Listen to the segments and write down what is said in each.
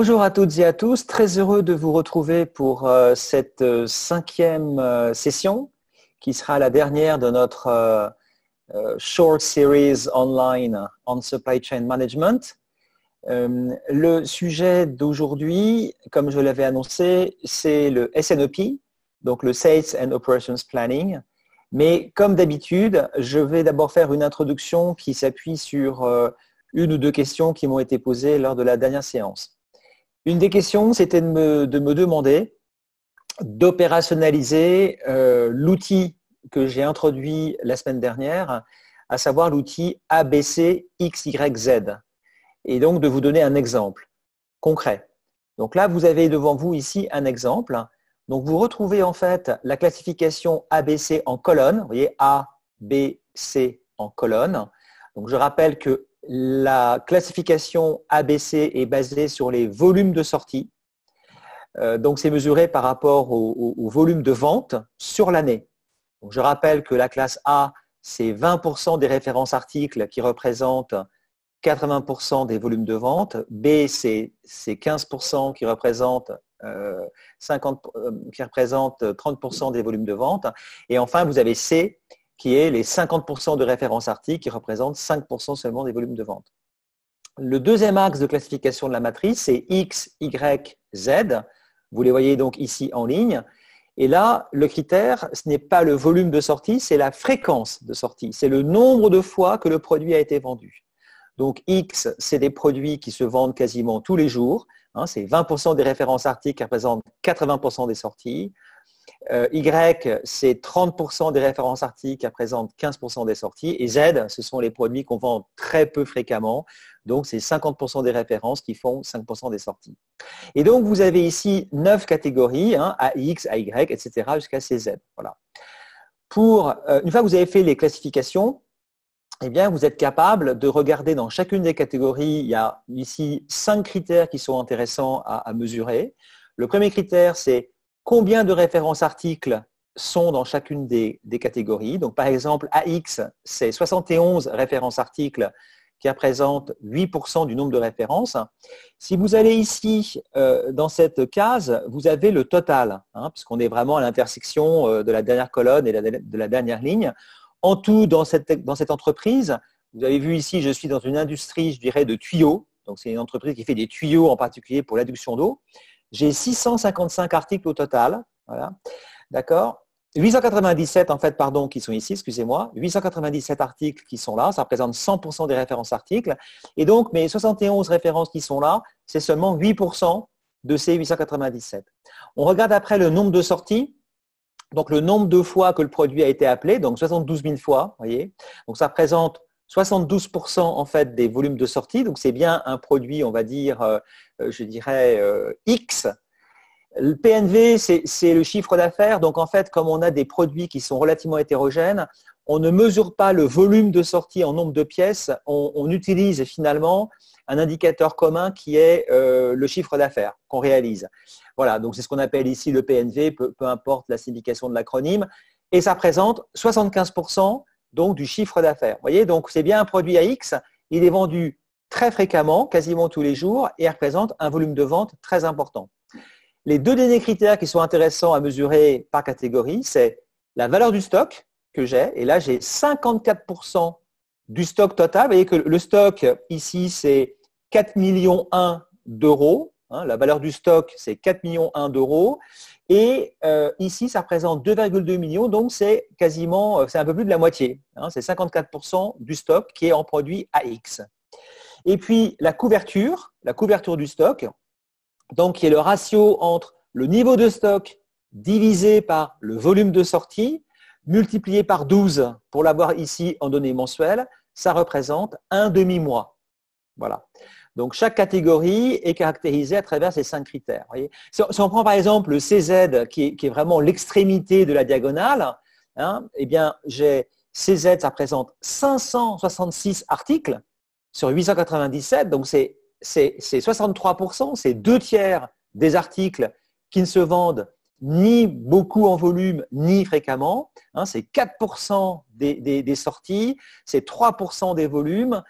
Bonjour à toutes et à tous, très heureux de vous retrouver pour euh, cette euh, cinquième euh, session qui sera la dernière de notre short series online on supply chain management. Le sujet d'aujourd'hui, comme je l'avais annoncé, c'est le SNOP, e donc le Sales and Operations Planning. Mais comme d'habitude, je vais d'abord faire une introduction qui s'appuie sur une ou deux questions qui m'ont été posées lors de la dernière séance. Une des questions, c'était de me, demander d'opérationnaliser euh, l'outil que j'ai introduit la semaine dernière, à savoir l'outil ABCXYZ. Et donc de vous donner un exemple concret. Donc là, vous avez devant vous ici un exemple. Donc vous retrouvez en fait la classification ABC en colonne. Vous voyez A, B, C en colonne. Donc je rappelle que la classification ABC est basée sur les volumes de sortie. Euh, donc, c'est mesuré par rapport au, volume de vente sur l'année. Je rappelle que la classe A, c'est 20% des références articles qui représentent 80% des volumes de vente. B, c'est 15% qui représentent, euh, 50, euh, qui représentent 30% des volumes de vente. Et enfin, vous avez C, qui est les 50% de références articles qui représentent 5% seulement des volumes de vente. Le deuxième axe de classification de la matrice, c'est X, Y, Z. Vous les voyez donc ici en ligne. Et là, le critère, ce n'est pas le volume de sortie, c'est la fréquence de sortie. C'est le nombre de fois que le produit a été vendu. Donc X, c'est des produits qui se vendent quasiment tous les jours. Hein, c'est 20% des références articles qui représentent 80% des sorties. Euh, y, c'est 30% des références articles qui représentent 15% des sorties. Et Z, ce sont les produits qu'on vend très peu fréquemment. Donc, c'est 50% des références qui font 5% des sorties. Et donc, vous avez ici 9 catégories, hein, AX, AY, etc., jusqu'à CZ. Voilà. Pour, euh, une fois que vous avez fait les classifications, eh bien, vous êtes capable de regarder dans chacune des catégories, il y a ici 5 critères qui sont intéressants à mesurer. Le premier critère, c'est Combien de références articles sont dans chacune des, catégories Donc, par exemple, AX, c'est 71 références articles qui représentent 8% du nombre de références. Si vous allez ici, euh, dans cette case, vous avez le total, hein, puisqu'on est vraiment à l'intersection euh, de la dernière colonne et de la dernière ligne. En tout, dans cette, dans cette, entreprise, vous avez vu ici, je suis dans une industrie, je dirais, de tuyaux. Donc, c'est une entreprise qui fait des tuyaux en particulier pour l'adduction d'eau. J'ai 655 articles au total. Voilà. D'accord 897 en fait, pardon, qui sont ici, excusez-moi, 897 articles qui sont là, ça représente 100% des références articles. Et donc, mes 71 références qui sont là, c'est seulement 8% de ces 897. On regarde après le nombre de sorties, donc le nombre de fois que le produit a été appelé, donc 72 000 fois, voyez. Donc ça représente 72% en fait des volumes de sortie, donc c'est bien un produit, on va dire, euh, euh, je dirais euh, X. Le PNV, c'est le chiffre d'affaires. Donc en fait, comme on a des produits qui sont relativement hétérogènes, on ne mesure pas le volume de sortie en nombre de pièces. On, utilise finalement un indicateur commun qui est le chiffre d'affaires qu'on réalise. Voilà, donc c'est ce qu'on appelle ici le PNV, peu, importe la signification de l'acronyme. Et ça présente 75% donc du chiffre d'affaires. Vous voyez, donc c'est bien un produit à X, il est vendu très fréquemment, quasiment tous les jours, et représente un volume de vente très important. Les deux derniers critères qui sont intéressants à mesurer par catégorie, c'est la valeur du stock que j'ai, et là j'ai 54% du stock total. Vous voyez que le stock ici c'est 4 millions 1 d'euros, hein. la valeur du stock c'est 4 millions 1 d'euros, et euh, ici, ça représente 2,2 millions, donc c'est quasiment, euh, un peu plus de la moitié. Hein. c'est 54% du stock qui est en produit AX. Et puis la couverture, la couverture du stock, donc qui est le ratio entre le niveau de stock divisé par le volume de sortie, multiplié par 12 pour l'avoir ici en données mensuelles, ça représente un demi-mois. Voilà. Donc chaque catégorie est caractérisée à travers ces cinq critères. si, on prend par exemple le CZ, qui est, vraiment l'extrémité de la diagonale, hein, eh bien j'ai CZ, ça présente 566 articles sur 897, donc c'est 63%, c'est deux tiers des articles qui ne se vendent ni beaucoup en volume, ni fréquemment. Hein, c'est 4% des, sorties, c'est 3% des volumes.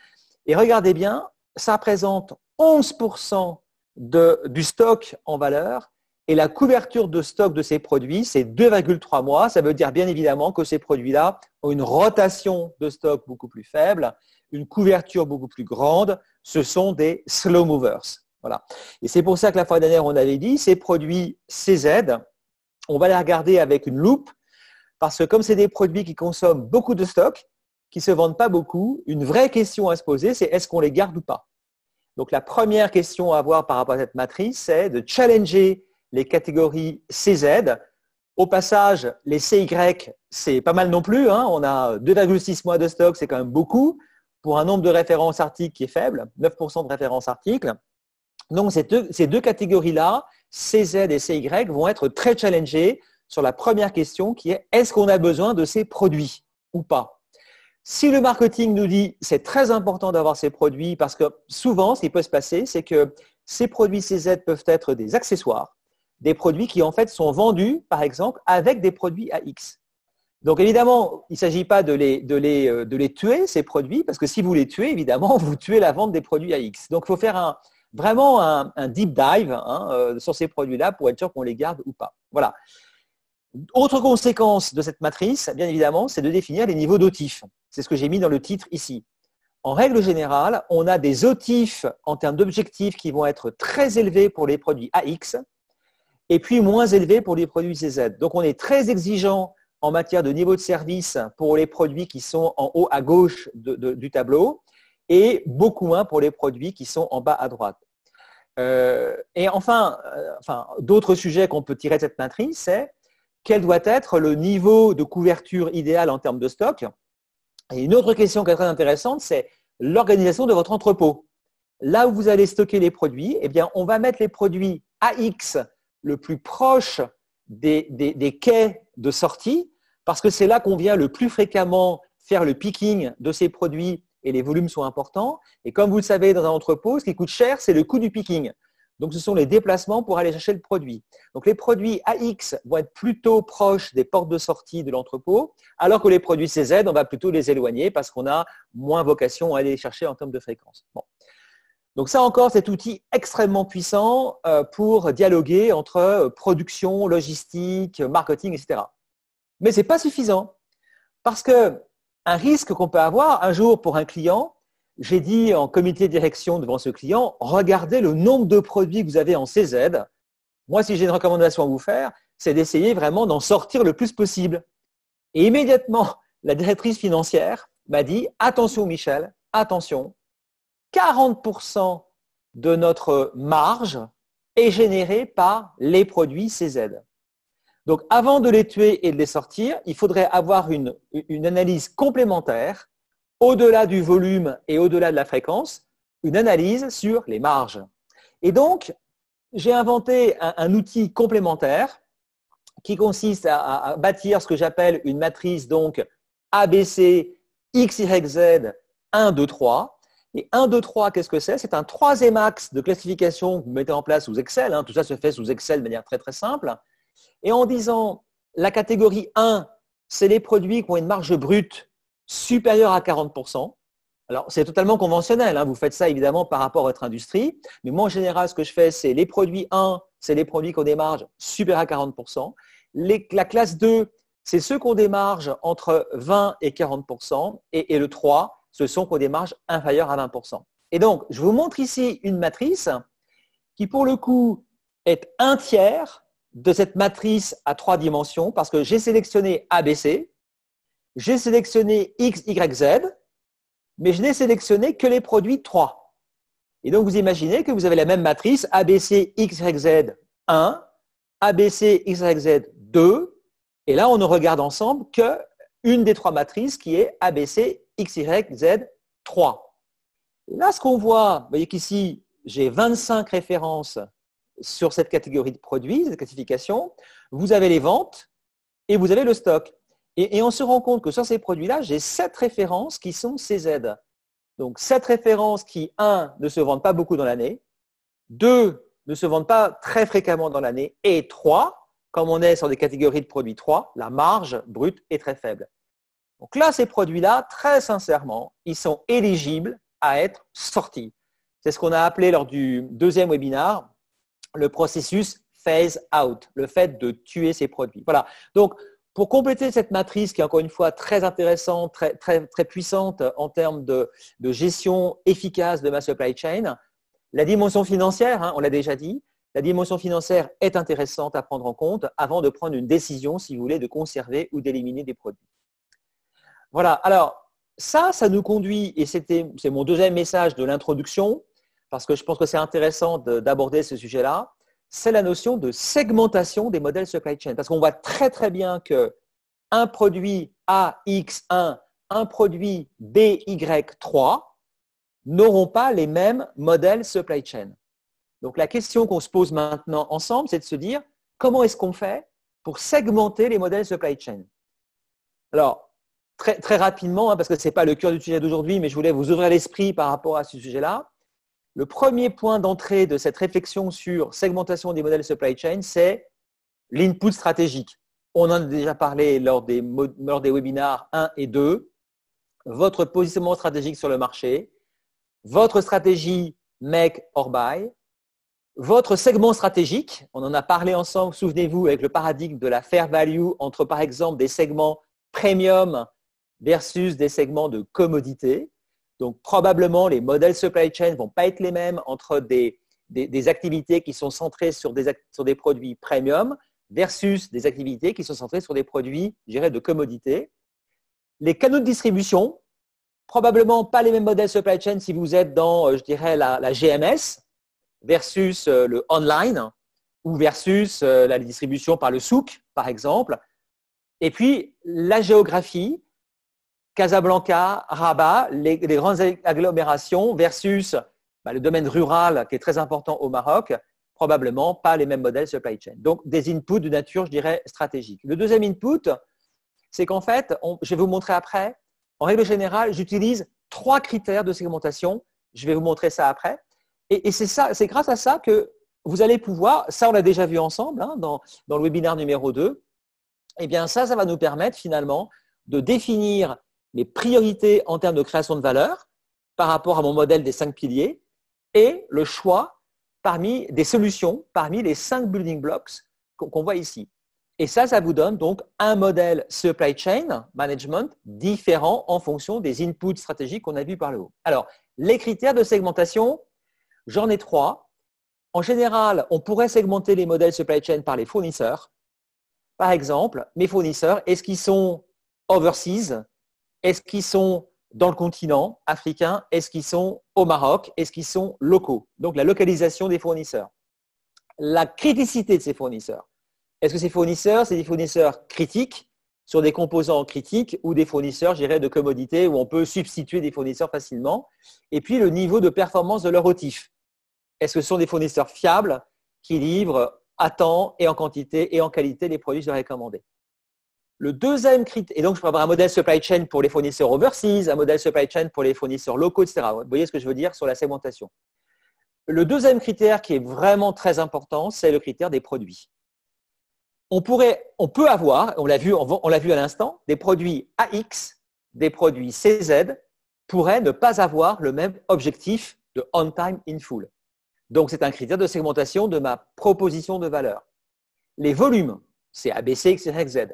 Et regardez bien, ça représente 11% du stock en valeur et la couverture de stock de ces produits, c'est 2,3 mois. Ça veut dire bien évidemment que ces produits-là ont une rotation de stock beaucoup plus faible, une couverture beaucoup plus grande. Ce sont des slow movers. Voilà. Et c'est pour ça que la fois dernière, on avait dit, ces produits CZ, on va les regarder avec une loupe parce que comme c'est des produits qui consomment beaucoup de stock, qui se vendent pas beaucoup, une vraie question à se poser, c'est est-ce qu'on les garde ou pas Donc la première question à avoir par rapport à cette matrice, c'est de challenger les catégories CZ. Au passage, les CY, c'est pas mal non plus. Hein. on a 2,6 mois de stock, c'est quand même beaucoup pour un nombre de références articles qui est faible, 9% de références articles. Donc ces deux, ces deux catégories-là, CZ et CY, vont être très challengées sur la première question qui est est-ce qu'on a besoin de ces produits ou pas si le marketing nous dit c'est très important d'avoir ces produits, parce que souvent, ce qui peut se passer, c'est que ces produits, ces aides peuvent être des accessoires, des produits qui en fait sont vendus, par exemple, avec des produits AX. Donc évidemment, il ne s'agit pas de les, euh, de, les, tuer, ces produits, parce que si vous les tuez, évidemment, vous tuez la vente des produits AX. Donc il faut faire vraiment un, deep dive hein, euh, sur ces produits-là pour être sûr qu'on les garde ou pas. Voilà. Autre conséquence de cette matrice, bien évidemment, c'est de définir les niveaux d'otifs. C'est ce que j'ai mis dans le titre ici. En règle générale, on a des otifs en termes d'objectifs qui vont être très élevés pour les produits AX et puis moins élevés pour les produits CZ. Donc on est très exigeant en matière de niveau de service pour les produits qui sont en haut à gauche du tableau et beaucoup moins pour les produits qui sont en bas à droite. Euh, et euh, enfin d'autres sujets qu'on peut tirer de cette matrice, c'est quel doit être le niveau de couverture idéal en termes de stock Et une autre question qui est très intéressante, c'est l'organisation de votre entrepôt. Là où vous allez stocker les produits, eh bien, on va mettre les produits AX le plus proche des, des quais de sortie, parce que c'est là qu'on vient le plus fréquemment faire le picking de ces produits et les volumes sont importants. Et comme vous le savez, dans un entrepôt, ce qui coûte cher, c'est le coût du picking. Donc, ce sont les déplacements pour aller chercher le produit. Donc, les produits AX vont être plutôt proches des portes de sortie de l'entrepôt, alors que les produits CZ, on va plutôt les éloigner parce qu'on a moins vocation à aller les chercher en termes de fréquence. Donc, ça encore, cet outil extrêmement puissant euh, pour dialoguer entre euh, production, logistique, marketing, etc. Mais ce n'est pas suffisant parce qu'un risque qu'on peut avoir un jour pour un client, j'ai dit en comité de direction devant ce client, regardez le nombre de produits que vous avez en CZ. Moi, si j'ai une recommandation à vous faire, c'est d'essayer vraiment d'en sortir le plus possible. Et immédiatement, la directrice financière m'a dit, attention Michel, attention, 40% de notre marge est générée par les produits CZ. Donc avant de les tuer et de les sortir, il faudrait avoir une, une analyse complémentaire au-delà du volume et au-delà de la fréquence, une analyse sur les marges. Et donc, j'ai inventé un, outil complémentaire qui consiste à, bâtir ce que j'appelle une matrice donc ABC, X, Y, Z, 1, 2, 3. Et 1, 2, 3, qu'est-ce que c'est C'est un troisième axe de classification que vous mettez en place sous Excel. Hein. Tout ça se fait sous Excel de manière très très simple. Et en disant, la catégorie 1, c'est les produits qui ont une marge brute supérieur à 40%. Alors, c'est totalement conventionnel. Hein. Vous faites ça évidemment par rapport à votre industrie. Mais moi, en général, ce que je fais, c'est les produits 1, c'est les produits qu'on démarge des à 40%. la classe 2, c'est ceux qu'on démarge entre 20 et 40%. Et, le 3, ce sont qu'on ont des à 20%. Et donc, je vous montre ici une matrice qui, pour le coup, est un tiers de cette matrice à trois dimensions parce que j'ai sélectionné ABC, j'ai sélectionné X, Y, Z, mais je n'ai sélectionné que les produits 3. Et donc, vous imaginez que vous avez la même matrice ABC, X, 1, ABC, X, Y, 2. Et là, on ne regarde ensemble qu'une des trois matrices qui est ABC, X, 3. là, ce qu'on voit, vous voyez qu'ici, j'ai 25 références sur cette catégorie de produits, cette classification. Vous avez les ventes et vous avez le stock. Et, on se rend compte que sur ces produits-là, j'ai sept références qui sont ces aides. Donc sept références qui, un, ne se vendent pas beaucoup dans l'année, deux, ne se vendent pas très fréquemment dans l'année, et trois, comme on est sur des catégories de produits 3, la marge brute est très faible. Donc là, ces produits-là, très sincèrement, ils sont éligibles à être sortis. C'est ce qu'on a appelé lors du deuxième webinar le processus phase out, le fait de tuer ces produits. Voilà. Donc, pour compléter cette matrice qui est encore une fois très intéressante, très, très, très puissante en termes de, gestion efficace de ma supply chain, la dimension financière, hein, on l'a déjà dit, la dimension financière est intéressante à prendre en compte avant de prendre une décision, si vous voulez, de conserver ou d'éliminer des produits. Voilà, alors ça, ça nous conduit, et c'était, c'est mon deuxième message de l'introduction, parce que je pense que c'est intéressant d'aborder ce sujet-là, c'est la notion de segmentation des modèles supply chain. Parce qu'on voit très très bien que un produit AX1, un produit BY3 n'auront pas les mêmes modèles supply chain. Donc la question qu'on se pose maintenant ensemble, c'est de se dire comment est-ce qu'on fait pour segmenter les modèles supply chain. Alors, très, rapidement, hein, parce que ce n'est pas le cœur du sujet d'aujourd'hui, mais je voulais vous ouvrir l'esprit par rapport à ce sujet-là. Le premier point d'entrée de cette réflexion sur segmentation des modèles supply chain, c'est l'input stratégique. On en a déjà parlé lors des, webinars 1 et 2. Votre positionnement stratégique sur le marché, votre stratégie make or buy, votre segment stratégique, on en a parlé ensemble, souvenez-vous, avec le paradigme de la fair value entre par exemple des segments premium versus des segments de commodité. Donc, probablement, les modèles supply chain ne vont pas être les mêmes entre des, activités qui sont centrées sur des, produits premium versus des activités qui sont centrées sur des produits, je de commodité. Les canaux de distribution, probablement pas les mêmes modèles supply chain si vous êtes dans, euh, je dirais, la, la GMS versus euh, le online ou versus euh, la distribution par le souk, par exemple. Et puis, la géographie, Casablanca, Rabat, les, grandes agglomérations versus bah, le domaine rural qui est très important au Maroc, probablement pas les mêmes modèles supply chain. Donc des inputs de nature, je dirais, stratégique. Le deuxième input, c'est qu'en fait, je vais vous montrer après, en règle générale, j'utilise trois critères de segmentation. Je vais vous montrer ça après. Et, c'est grâce à ça que vous allez pouvoir, ça on l'a déjà vu ensemble hein, dans, le webinaire numéro 2, et eh bien ça, ça va nous permettre finalement de définir les priorités en termes de création de valeur par rapport à mon modèle des cinq piliers et le choix parmi des solutions, parmi les cinq building blocks qu'on voit ici. Et ça, ça vous donne donc un modèle supply chain management différent en fonction des inputs stratégiques qu'on a vus par le haut. Alors, les critères de segmentation, j'en ai trois. En général, on pourrait segmenter les modèles supply chain par les fournisseurs. Par exemple, mes fournisseurs, est-ce qu'ils sont overseas est-ce qu'ils sont dans le continent africain Est-ce qu'ils sont au Maroc Est-ce qu'ils sont locaux Donc la localisation des fournisseurs. La criticité de ces fournisseurs. Est-ce que ces fournisseurs, c'est des fournisseurs critiques sur des composants critiques ou des fournisseurs, je de commodités où on peut substituer des fournisseurs facilement Et puis le niveau de performance de leur OTIF. Est-ce que ce sont des fournisseurs fiables qui livrent à temps et en quantité et en qualité les produits commandés le deuxième critère, et donc je peux avoir un modèle supply chain pour les fournisseurs overseas, un modèle supply chain pour les fournisseurs locaux, etc. Vous voyez ce que je veux dire sur la segmentation. Le deuxième critère qui est vraiment très important, c'est le critère des produits. On, pourrait, on peut avoir, on l'a vu, on l'a vu à l'instant, des produits AX, des produits CZ pourraient ne pas avoir le même objectif de on-time in full. Donc c'est un critère de segmentation de ma proposition de valeur. Les volumes, c'est ABC, XYZ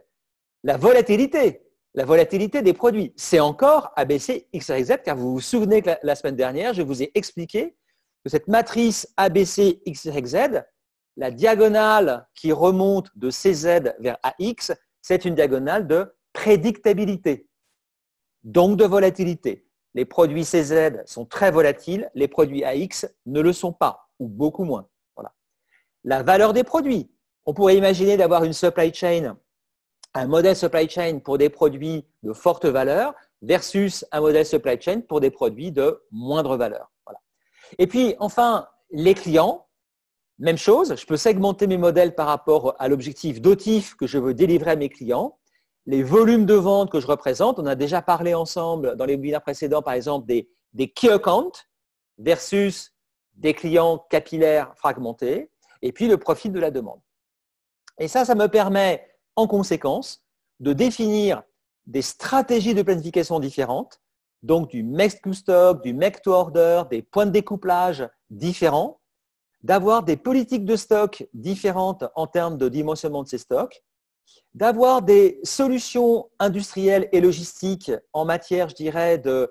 la volatilité, la volatilité des produits. C'est encore ABC, XYZ, car vous vous souvenez que la, semaine dernière, je vous ai expliqué que cette matrice ABC, XYZ, la diagonale qui remonte de CZ vers AX, c'est une diagonale de prédictabilité, donc de volatilité. Les produits CZ sont très volatiles, les produits AX ne le sont pas, ou beaucoup moins. La valeur des produits. On pourrait imaginer d'avoir une supply chain un modèle supply chain pour des produits de forte valeur versus un modèle supply chain pour des produits de moindre valeur. Et puis enfin, les clients, même chose, je peux segmenter mes modèles par rapport à l'objectif d'OTIF que je veux délivrer à mes clients, les volumes de vente que je représente, on a déjà parlé ensemble dans les webinaires précédents, par exemple, des, des key accounts versus des clients capillaires fragmentés, et puis le profit de la demande. Et ça, ça me permet en conséquence de définir des stratégies de planification différentes, donc du make to stock, du make to order, des points de découplage différents, d'avoir des politiques de stock différentes en termes de dimensionnement de ces stocks, d'avoir des solutions industrielles et logistiques en matière, je dirais, de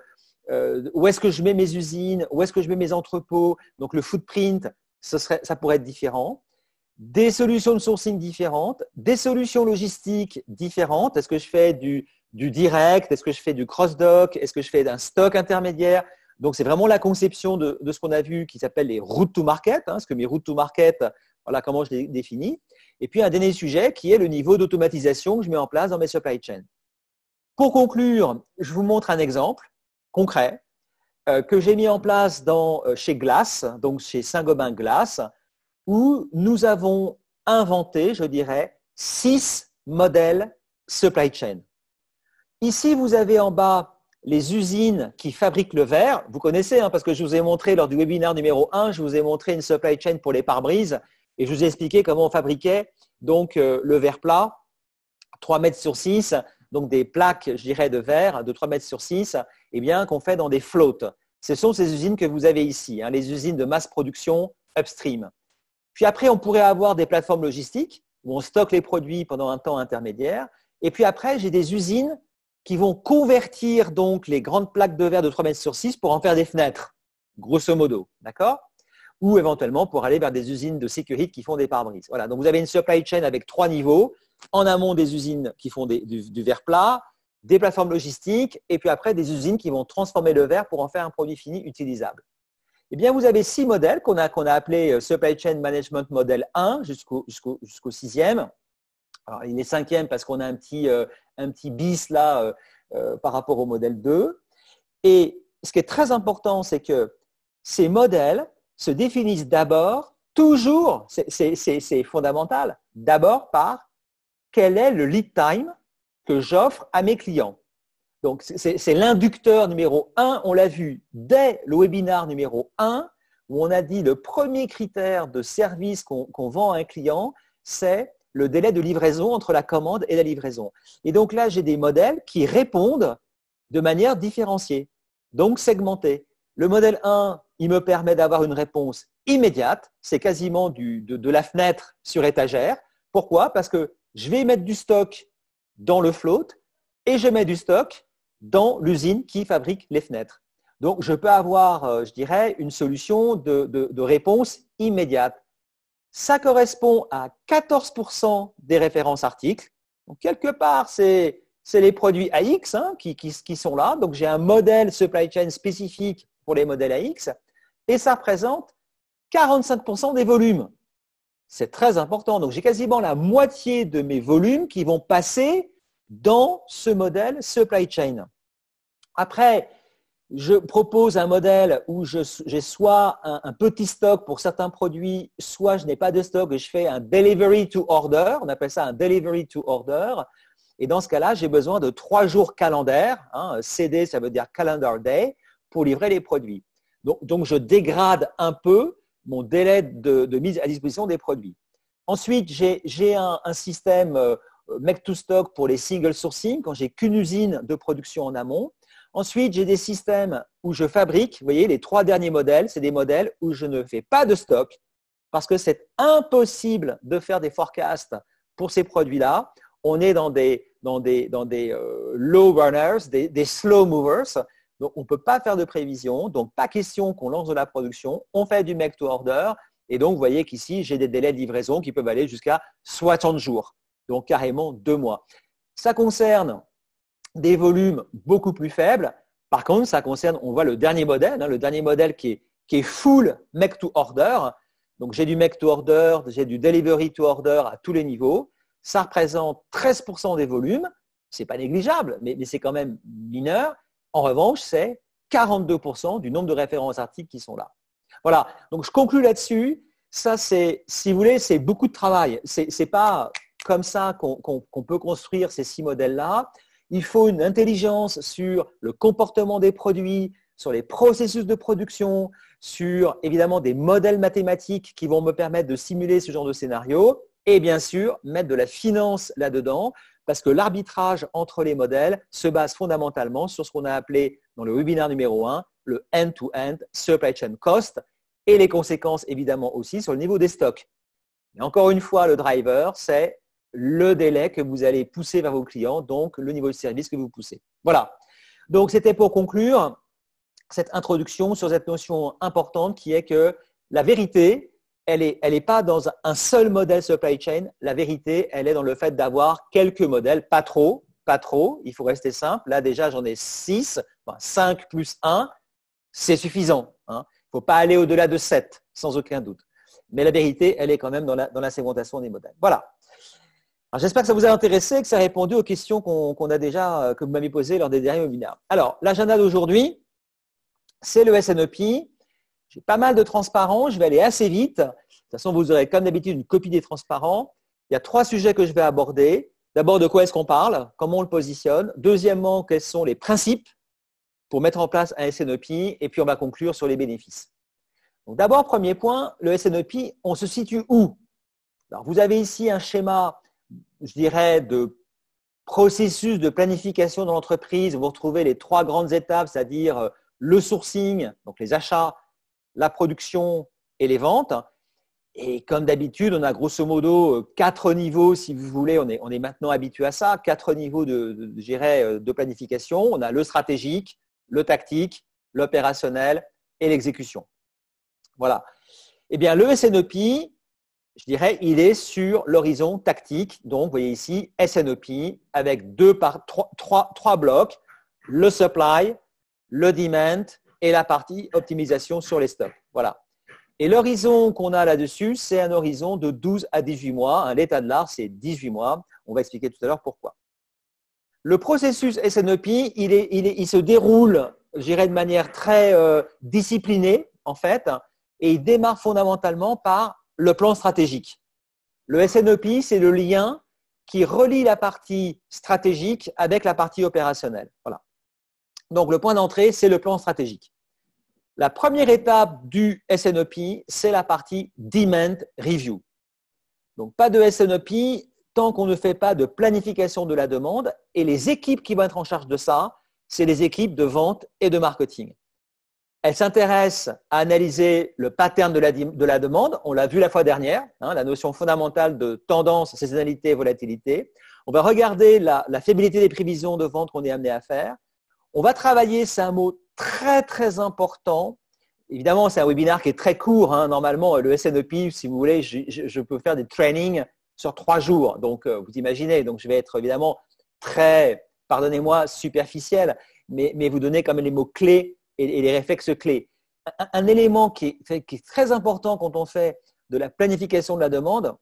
euh, où est-ce que je mets mes usines, où est-ce que je mets mes entrepôts, donc le footprint, ça pourrait être différent des solutions de sourcing différentes, des solutions logistiques différentes. Est-ce que je fais du, direct Est-ce que je fais du cross-dock Est-ce que je fais d'un stock intermédiaire Donc, c'est vraiment la conception de, ce qu'on a vu qui s'appelle les routes to market. Hein, ce que mes routes to market, voilà comment je les définis. Et puis, un dernier sujet qui est le niveau d'automatisation que je mets en place dans mes supply chains. Pour conclure, je vous montre un exemple concret euh, que j'ai mis en place euh, chez Glass, donc chez Saint-Gobain Glass où nous avons inventé, je dirais, six modèles supply chain. Ici, vous avez en bas les usines qui fabriquent le verre. Vous connaissez, hein, parce que je vous ai montré lors du webinaire numéro 1, je vous ai montré une supply chain pour les pare-brises et je vous ai expliqué comment on fabriquait donc euh, le verre plat, 3 mètres sur 6, donc des plaques, je dirais, de verre de 3 mètres sur 6, Et eh bien, qu'on fait dans des floats. Ce sont ces usines que vous avez ici, hein, les usines de masse production upstream. Puis après, on pourrait avoir des plateformes logistiques où on stocke les produits pendant un temps intermédiaire. Et puis après, j'ai des usines qui vont convertir donc les grandes plaques de verre de 3 mètres sur 6 pour en faire des fenêtres, grosso modo. D'accord Ou éventuellement pour aller vers des usines de sécurité qui font des pare-brises. Voilà, donc vous avez une supply chain avec trois niveaux. En amont, des usines qui font du verre plat, des plateformes logistiques, et puis après, des usines qui vont transformer le verre pour en faire un produit fini utilisable. Eh vous avez six modèles qu'on a, appelé appelés euh, Supply Chain Management Model 1 jusqu'au, sixième. il est cinquième parce qu'on a un petit, euh, bis là euh, par rapport au modèle 2. Et ce qui est très important, c'est que ces modèles se définissent d'abord, toujours, c'est fondamental, d'abord par quel est le lead time que j'offre à mes clients. Donc, c'est l'inducteur numéro 1. On l'a vu dès le webinaire numéro 1, où on a dit le premier critère de service qu'on vend à un client, c'est le délai de livraison entre la commande et la livraison. Et donc là, j'ai des modèles qui répondent de manière différenciée, donc segmentée. Le modèle 1, il me permet d'avoir une réponse immédiate, c'est quasiment de, de la fenêtre sur étagère. Pourquoi Parce que je vais mettre du stock dans le float et je mets du stock dans l'usine qui fabrique les fenêtres. Donc, je peux avoir, euh, je dirais, une solution de, réponse immédiate. Ça correspond à 14% des références articles. Donc, quelque part, c'est les produits AX hein, qui, qui, sont là. Donc, j'ai un modèle supply chain spécifique pour les modèles AX et ça représente 45% des volumes. C'est très important. Donc, j'ai quasiment la moitié de mes volumes qui vont passer dans ce modèle supply chain. Après, je propose un modèle où j'ai soit un, petit stock pour certains produits, soit je n'ai pas de stock et je fais un delivery to order. On appelle ça un delivery to order. Et dans ce cas-là, j'ai besoin de trois jours calendaires. Hein. CD, ça veut dire calendar day, pour livrer les produits. Donc, je dégrade un peu mon délai de, mise à disposition des produits. Ensuite, j'ai un, système euh, make to stock pour les single sourcing quand j'ai qu'une usine de production en amont. Ensuite, j'ai des systèmes où je fabrique, vous voyez, les trois derniers modèles, c'est des modèles où je ne fais pas de stock parce que c'est impossible de faire des forecasts pour ces produits-là. On est dans des, euh, low burners, des, des, slow movers. Donc, on ne peut pas faire de prévision. Donc, pas question qu'on lance de la production. On fait du make to order. Et donc, vous voyez qu'ici, j'ai des délais de livraison qui peuvent aller jusqu'à 60 jours. Donc, carrément deux mois. Ça concerne des volumes beaucoup plus faibles. Par contre, ça concerne, on voit le dernier modèle, hein, le dernier modèle qui est, qui est full make to order. Donc j'ai du make to order, j'ai du delivery to order à tous les niveaux. Ça représente 13% des volumes. Ce n'est pas négligeable, mais, c'est quand même mineur. En revanche, c'est 42% du nombre de références articles qui sont là. Voilà, donc je conclus là-dessus. Ça, c'est, si vous voulez, c'est beaucoup de travail. Ce n'est pas comme ça qu'on peut construire ces six modèles-là. Il faut une intelligence sur le comportement des produits, sur les processus de production, sur évidemment des modèles mathématiques qui vont me permettre de simuler ce genre de scénario. Et bien sûr, mettre de la finance là-dedans, parce que l'arbitrage entre les modèles se base fondamentalement sur ce qu'on a appelé dans le webinaire numéro 1, le end-to-end supply chain cost, et les conséquences évidemment aussi sur le niveau des stocks. Et encore une fois, le driver, c'est le délai que vous allez pousser vers vos clients, donc le niveau de service que vous poussez. Voilà. Donc c'était pour conclure cette introduction sur cette notion importante qui est que la vérité, elle n'est pas dans un seul modèle supply chain. La vérité, elle est dans le fait d'avoir quelques modèles, pas trop, pas trop. Il faut rester simple. Là déjà, j'en ai 6, 5 plus 1, c'est suffisant. Il hein. ne faut pas aller au-delà de 7, sans aucun doute. Mais la vérité, elle est quand même dans la segmentation des modèles. Voilà j'espère que ça vous a intéressé, que ça a répondu aux questions qu'on a déjà, euh, que vous m'avez posées lors des derniers webinaires. Alors, l'agenda d'aujourd'hui, c'est le SNEP. J'ai pas mal de transparents, je vais aller assez vite. De toute façon, vous aurez comme d'habitude une copie des transparents. Il y a trois sujets que je vais aborder. D'abord, de quoi est-ce qu'on parle, comment on le positionne. Deuxièmement, quels sont les principes pour mettre en place un SNEP. Et puis, on va conclure sur les bénéfices. d'abord, premier point, le SNEP, on se situe où Alors, vous avez ici un schéma je dirais, de processus de planification de l'entreprise, vous retrouvez les trois grandes étapes, c'est-à-dire euh, le sourcing, donc les achats, la production et les ventes. Et comme d'habitude, on a grosso modo euh, quatre niveaux, si vous voulez, on est, on est maintenant habitué à ça, quatre niveaux de, de, euh, de planification. On a le stratégique, le tactique, l'opérationnel et l'exécution. Voilà. Eh bien, le SNOPI, je dirais, il est sur l'horizon tactique. Donc, vous voyez ici, SNOP e avec deux trois, blocs, le supply, le demand et la partie optimisation sur les stocks. Voilà. Et l'horizon qu'on a là-dessus, c'est un horizon de 12 à 18 mois. L'état de l'art, c'est 18 mois. On va expliquer tout à l'heure pourquoi. Le processus SNOP, e il, se déroule, je dirais, de manière très euh, disciplinée, en fait, et il démarre fondamentalement par le plan stratégique. Le SNOP, e c'est le lien qui relie la partie stratégique avec la partie opérationnelle. Voilà. Donc le point d'entrée, c'est le plan stratégique. La première étape du SNOP, e c'est la partie demand review. Donc pas de SNOP e tant qu'on ne fait pas de planification de la demande et les équipes qui vont être en charge de ça, c'est les équipes de vente et de marketing. Elle s'intéresse à analyser le pattern de la, demande. On l'a vu la fois dernière, hein, la notion fondamentale de tendance, saisonnalité et volatilité. On va regarder la, la des prévisions de vente qu'on est amené à faire. On va travailler, c'est un mot très très important. Évidemment, c'est un webinaire qui est très court. Hein. normalement, le SNEP, si vous voulez, je, peux faire des trainings sur trois jours. Donc, euh, vous imaginez. Donc, je vais être évidemment très, pardonnez-moi, superficiel, mais, mais vous donner quand même les mots clés et, les réflexes clés. Un, élément qui est, très important quand on fait de la planification de la demande,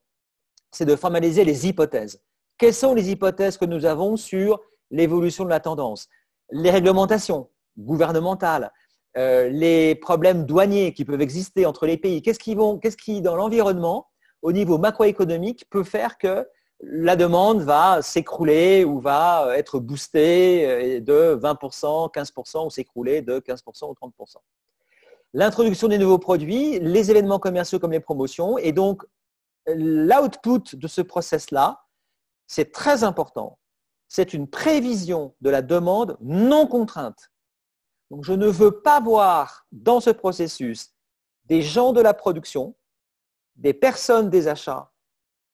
c'est de formaliser les hypothèses. Quelles sont les hypothèses que nous avons sur l'évolution de la tendance Les réglementations gouvernementales, euh, les problèmes douaniers qui peuvent exister entre les pays. Qu'est-ce qui, dans l'environnement, au niveau macroéconomique, peut faire que la demande va s'écrouler ou va euh, être boostée euh, de 20%, 15% ou s'écrouler de 15% ou 30%. L'introduction des nouveaux produits, les événements commerciaux comme les promotions et donc euh, l'output de ce process-là, c'est très important. C'est une prévision de la demande non contrainte. Donc je ne veux pas voir dans ce processus des gens de la production, des personnes des achats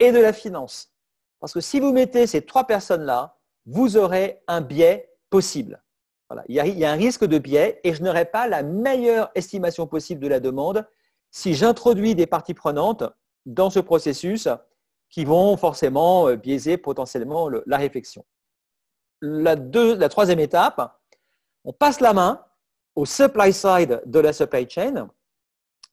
et de la finance parce que si vous mettez ces trois personnes-là, vous aurez un biais possible. Il, y a, un risque de biais et je n'aurai pas la meilleure estimation possible de la demande si j'introduis des parties prenantes dans ce processus qui vont forcément euh, biaiser potentiellement la réflexion. La, la troisième étape, on passe la main au supply side de la supply chain.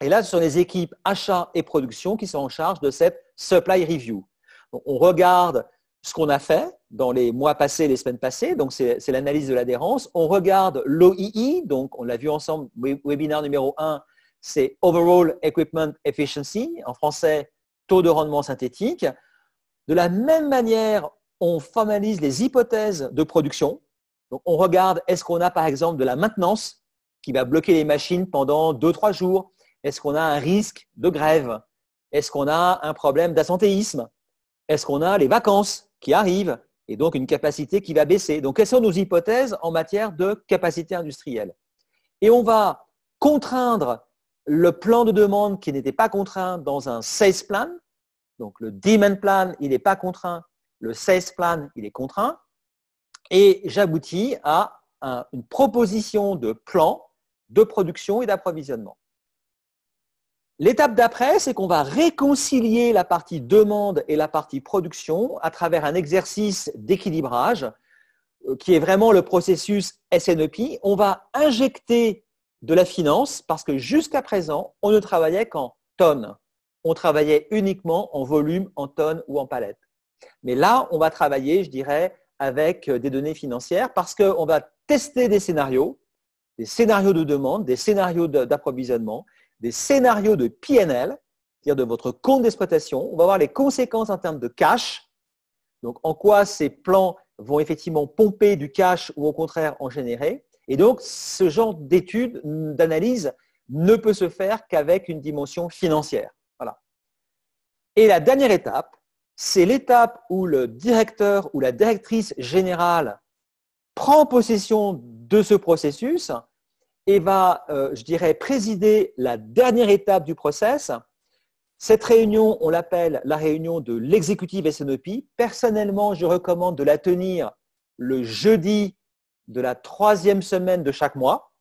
Et là, ce sont les équipes achat et production qui sont en charge de cette supply review. On regarde ce qu'on a fait dans les mois passés, les semaines passées, donc c'est l'analyse de l'adhérence. On regarde l'OII, donc on l'a vu ensemble, webinaire numéro 1, c'est Overall Equipment Efficiency, en français, taux de rendement synthétique. De la même manière, on formalise les hypothèses de production. on regarde, est-ce qu'on a par exemple de la maintenance qui va bloquer les machines pendant 2-3 jours Est-ce qu'on a un risque de grève Est-ce qu'on a un problème d'assentéisme est-ce qu'on a les vacances qui arrivent et donc une capacité qui va baisser Donc, quelles sont nos hypothèses en matière de capacité industrielle Et on va contraindre le plan de demande qui n'était pas contraint dans un sales plan. Donc, le demand plan, il n'est pas contraint. Le sales plan, il est contraint. Et j'aboutis à une proposition de plan de production et d'approvisionnement. L'étape d'après, c'est qu'on va réconcilier la partie demande et la partie production à travers un exercice d'équilibrage euh, qui est vraiment le processus SNEP. On va injecter de la finance parce que jusqu'à présent, on ne travaillait qu'en tonnes. On travaillait uniquement en volume, en tonnes ou en palettes. Mais là, on va travailler, je dirais, avec euh, des données financières parce qu'on va tester des scénarios, des scénarios de demande, des scénarios d'approvisionnement des scénarios de PNL, c'est-à-dire de votre compte d'exploitation. On va voir les conséquences en termes de cash. Donc, en quoi ces plans vont effectivement pomper du cash ou au contraire en générer. Et donc, ce genre d'étude, d'analyse, ne peut se faire qu'avec une dimension financière. Et la dernière étape, c'est l'étape où le directeur ou la directrice générale prend possession de ce processus et va, euh, je dirais, présider la dernière étape du process. Cette réunion, on l'appelle la réunion de l'exécutive SNEP. Personnellement, je recommande de la tenir le jeudi de la troisième semaine de chaque mois.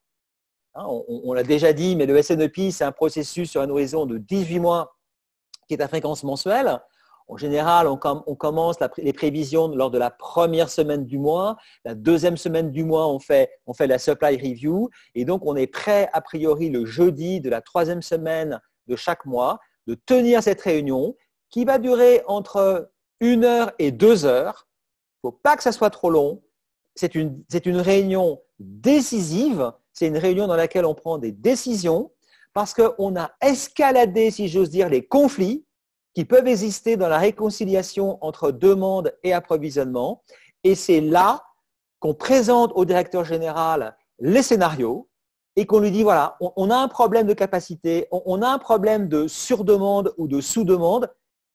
Hein, on, on l'a déjà dit, mais le SNEP, c'est un processus sur un horizon de 18 mois qui est à fréquence mensuelle. En général, on, commence les prévisions lors de la première semaine du mois. La deuxième semaine du mois, on fait, la supply review. Et donc, on est prêt, a priori, le jeudi de la troisième semaine de chaque mois, de tenir cette réunion qui va durer entre une heure et deux heures. Il ne faut pas que ça soit trop long. C'est une réunion décisive. C'est une réunion dans laquelle on prend des décisions parce qu'on a escaladé, si j'ose dire, les conflits qui peuvent exister dans la réconciliation entre demande et approvisionnement. Et c'est là qu'on présente au directeur général les scénarios et qu'on lui dit, voilà, on, a un problème de capacité, on, a un problème de surdemande ou de sous-demande,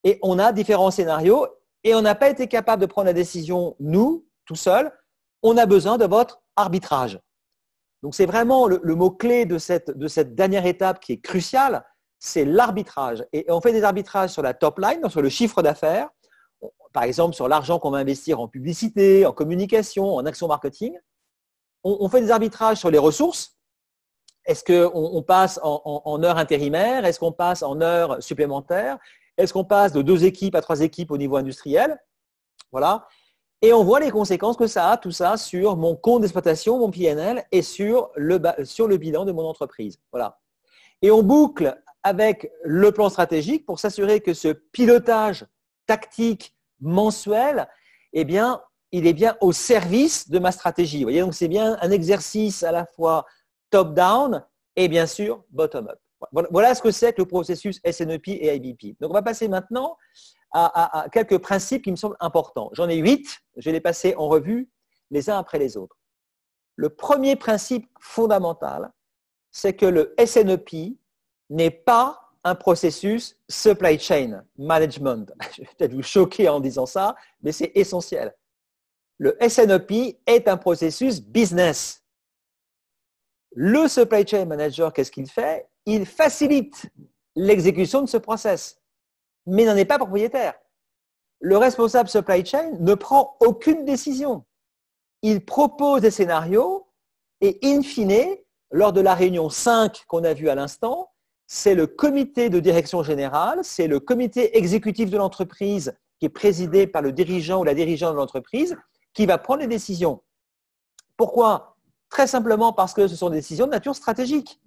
et on a différents scénarios, et on n'a pas été capable de prendre la décision, nous, tout seuls, on a besoin de votre arbitrage. Donc c'est vraiment le, le mot-clé de cette, de cette dernière étape qui est cruciale, c'est l'arbitrage. Et on fait des arbitrages sur la top line, sur le chiffre d'affaires, par exemple sur l'argent qu'on va investir en publicité, en communication, en action marketing. On, fait des arbitrages sur les ressources. Est-ce qu'on on passe en, en heures intérimaires Est-ce qu'on passe en heures supplémentaires Est-ce qu'on passe de deux équipes à trois équipes au niveau industriel Voilà. Et on voit les conséquences que ça a, tout ça, sur mon compte d'exploitation, mon PNL et sur le, sur le bilan de mon entreprise. Voilà. Et on boucle avec le plan stratégique pour s'assurer que ce pilotage tactique mensuel, eh bien, il est bien au service de ma stratégie. voyez, donc c'est bien un exercice à la fois top-down et bien sûr bottom-up. Voilà ce que c'est que le processus SNEP et IBP. Donc on va passer maintenant à, à quelques principes qui me semblent importants. J'en ai huit, je vais les passer en revue les uns après les autres. Le premier principe fondamental, c'est que le SNEP n'est pas un processus supply chain management. Je vais peut-être vous choquer en disant ça, mais c'est essentiel. Le SNOP e est un processus business. Le supply chain manager, qu'est-ce qu'il fait Il facilite l'exécution de ce process, mais n'en est pas propriétaire. Le responsable supply chain ne prend aucune décision. Il propose des scénarios et in fine, lors de la réunion 5 qu'on a vue à l'instant, c'est le comité de direction générale, c'est le comité exécutif de l'entreprise qui est présidé par le dirigeant ou la dirigeante de l'entreprise qui va prendre les décisions. Pourquoi Très simplement parce que ce sont des décisions de nature stratégique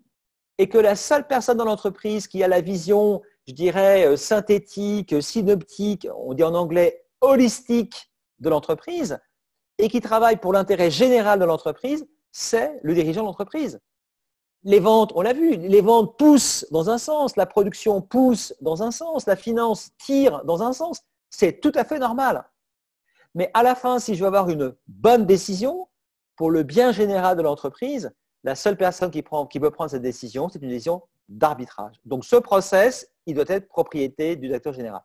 et que la seule personne dans l'entreprise qui a la vision, je dirais, euh, synthétique, synoptique, on dit en anglais holistique de l'entreprise, et qui travaille pour l'intérêt général de l'entreprise, c'est le dirigeant de l'entreprise les ventes, on l'a vu, les ventes poussent dans un sens, la production pousse dans un sens, la finance tire dans un sens. C'est tout à fait normal. Mais à la fin, si je veux avoir une bonne décision, pour le bien général de l'entreprise, la seule personne qui, prend, peut prendre cette décision, c'est une décision d'arbitrage. Donc ce process, il doit être propriété du directeur général.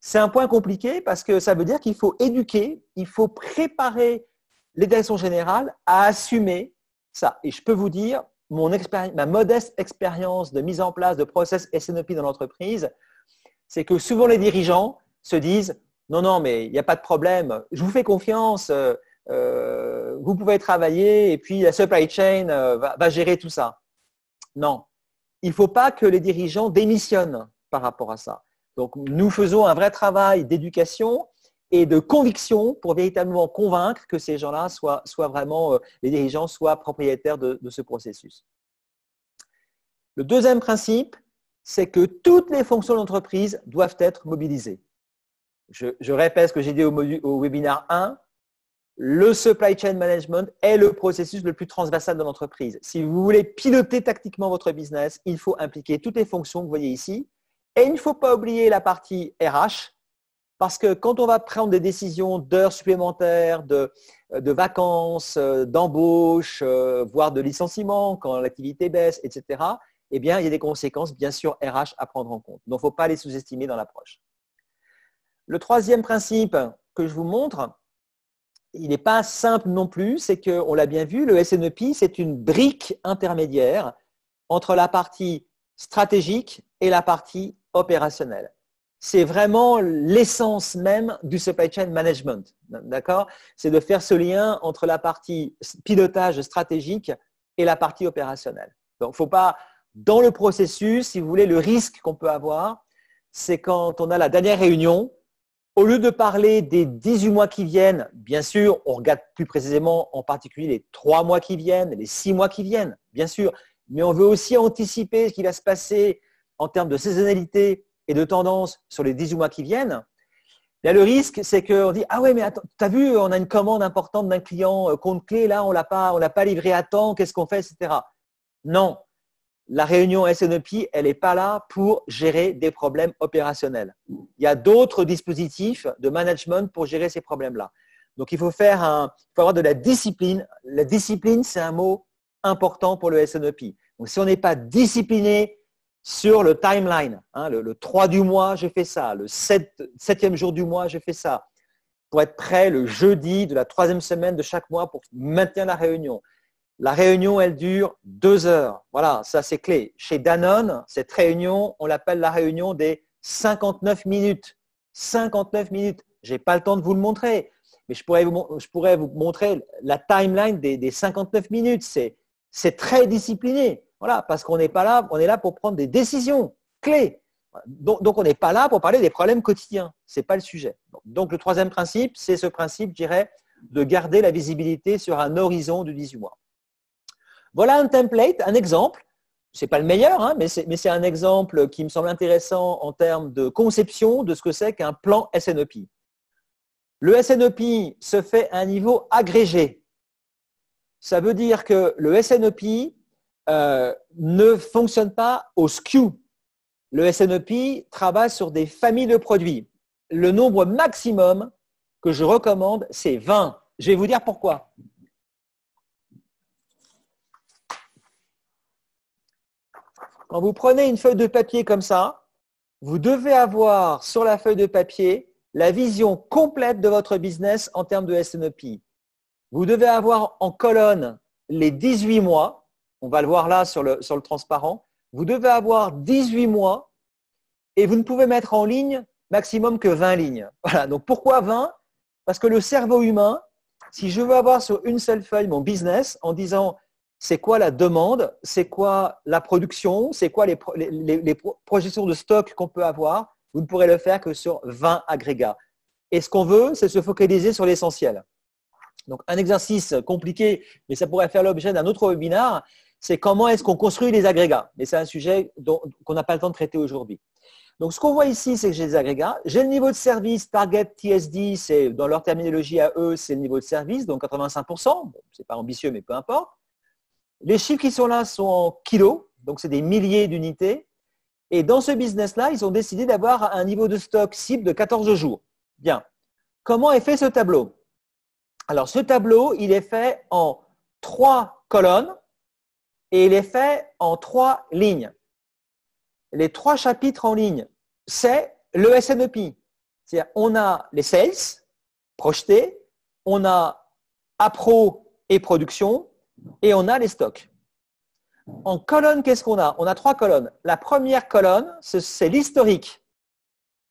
C'est un point compliqué parce que ça veut dire qu'il faut éduquer, il faut préparer les directions générales à assumer ça. Et je peux vous dire, mon ma modeste expérience de mise en place de process SNOP dans l'entreprise, c'est que souvent les dirigeants se disent non, non, mais il n'y a pas de problème, je vous fais confiance, euh, euh, vous pouvez travailler et puis la supply chain euh, va, va, gérer tout ça. Non, il ne faut pas que les dirigeants démissionnent par rapport à ça. Donc nous faisons un vrai travail d'éducation et de conviction pour véritablement convaincre que ces gens-là soient, vraiment, euh, les dirigeants soient propriétaires de, ce processus. Le deuxième principe, c'est que toutes les fonctions de l'entreprise doivent être mobilisées. Je, répète ce que j'ai dit au, au webinaire 1, le supply chain management est le processus le plus transversal de l'entreprise. Si vous voulez piloter tactiquement votre business, il faut impliquer toutes les fonctions que vous voyez ici. Et il ne faut pas oublier la partie RH parce que quand on va prendre des décisions d'heures supplémentaires, de, euh, vacances, euh, d'embauche, euh, voire de licenciement quand l'activité baisse, etc., eh il y a des conséquences, bien sûr, RH à prendre en compte. Donc, il ne faut pas les sous-estimer dans l'approche. Le troisième principe que je vous montre, il n'est pas simple non plus, c'est qu'on l'a bien vu, le SNEP, c'est une brique intermédiaire entre la partie stratégique et la partie opérationnelle c'est vraiment l'essence même du supply chain management. D'accord C'est de faire ce lien entre la partie pilotage stratégique et la partie opérationnelle. Donc, il ne faut pas, dans le processus, si vous voulez, le risque qu'on peut avoir, c'est quand on a la dernière réunion, au lieu de parler des 18 mois qui viennent, bien sûr, on regarde plus précisément en particulier les 3 mois qui viennent, les 6 mois qui viennent, bien sûr, mais on veut aussi anticiper ce qui va se passer en termes de saisonnalité, et de tendance sur les 18 mois qui viennent, Là, le risque, c'est qu'on dit Ah ouais, mais attends, as vu, on a une commande importante d'un client, euh, compte clé, là, on l'a pas, on l'a pas livré à temps, qu'est-ce qu'on fait, etc. Non, la réunion SNEP, elle n'est pas là pour gérer des problèmes opérationnels. Il y a d'autres dispositifs de management pour gérer ces problèmes-là. Donc il faut faire un, avoir de la discipline. La discipline, c'est un mot important pour le SNEP. Donc si on n'est pas discipliné sur le timeline. Hein, le, 3 du mois, j'ai fait ça. Le 7, e jour du mois, j'ai fait ça. Pour être prêt le jeudi de la troisième semaine de chaque mois pour maintenir la réunion. La réunion, elle dure deux heures. Voilà, ça c'est clé. Chez Danone, cette réunion, on l'appelle la réunion des 59 minutes. 59 minutes. Je n'ai pas le temps de vous le montrer, mais je pourrais vous, montrer la timeline des, des 59 minutes. C'est très discipliné. Voilà, parce qu'on n'est pas là, on est là pour prendre des décisions clés. Donc, on n'est pas là pour parler des problèmes quotidiens. Ce n'est pas le sujet. Donc le troisième principe, c'est ce principe, je dirais, de garder la visibilité sur un horizon de 18 mois. Voilà un template, un exemple. Ce n'est pas le meilleur, hein, mais c'est un exemple qui me semble intéressant en termes de conception de ce que c'est qu'un plan SNOP. E le SNOP e se fait à un niveau agrégé. Ça veut dire que le SNOP e euh, ne fonctionne pas au SKU. Le SNEP travaille sur des familles de produits. Le nombre maximum que je recommande, c'est 20. Je vais vous dire pourquoi. Quand vous prenez une feuille de papier comme ça, vous devez avoir sur la feuille de papier la vision complète de votre business en termes de SNEP. Vous devez avoir en colonne les 18 mois, on va le voir là sur le, transparent, vous devez avoir 18 mois et vous ne pouvez mettre en ligne maximum que 20 lignes. Voilà, donc pourquoi 20 Parce que le cerveau humain, si je veux avoir sur une seule feuille mon business en disant c'est quoi la demande, c'est quoi la production, c'est quoi les, projections de stock qu'on peut avoir, vous ne pourrez le faire que sur 20 agrégats. Et ce qu'on veut, c'est se focaliser sur l'essentiel. Donc un exercice compliqué, mais ça pourrait faire l'objet d'un autre webinaire, c'est comment est-ce qu'on construit les agrégats. Mais c'est un sujet qu'on n'a pas le temps de traiter aujourd'hui. Donc, ce qu'on voit ici, c'est que j'ai des agrégats. J'ai le niveau de service, target TSD, c'est dans leur terminologie à eux, c'est le niveau de service, donc 85%. ce n'est pas ambitieux, mais peu importe. Les chiffres qui sont là sont en kilos, donc c'est des milliers d'unités. Et dans ce business-là, ils ont décidé d'avoir un niveau de stock cible de 14 jours. Bien. Comment est fait ce tableau Alors, ce tableau, il est fait en trois colonnes et il est fait en trois lignes. Les trois chapitres en ligne, c'est le SNEP. on a les sales, projetés, on a appro et production, et on a les stocks. En colonne, qu'est-ce qu'on a On a trois colonnes. La première colonne, c'est l'historique.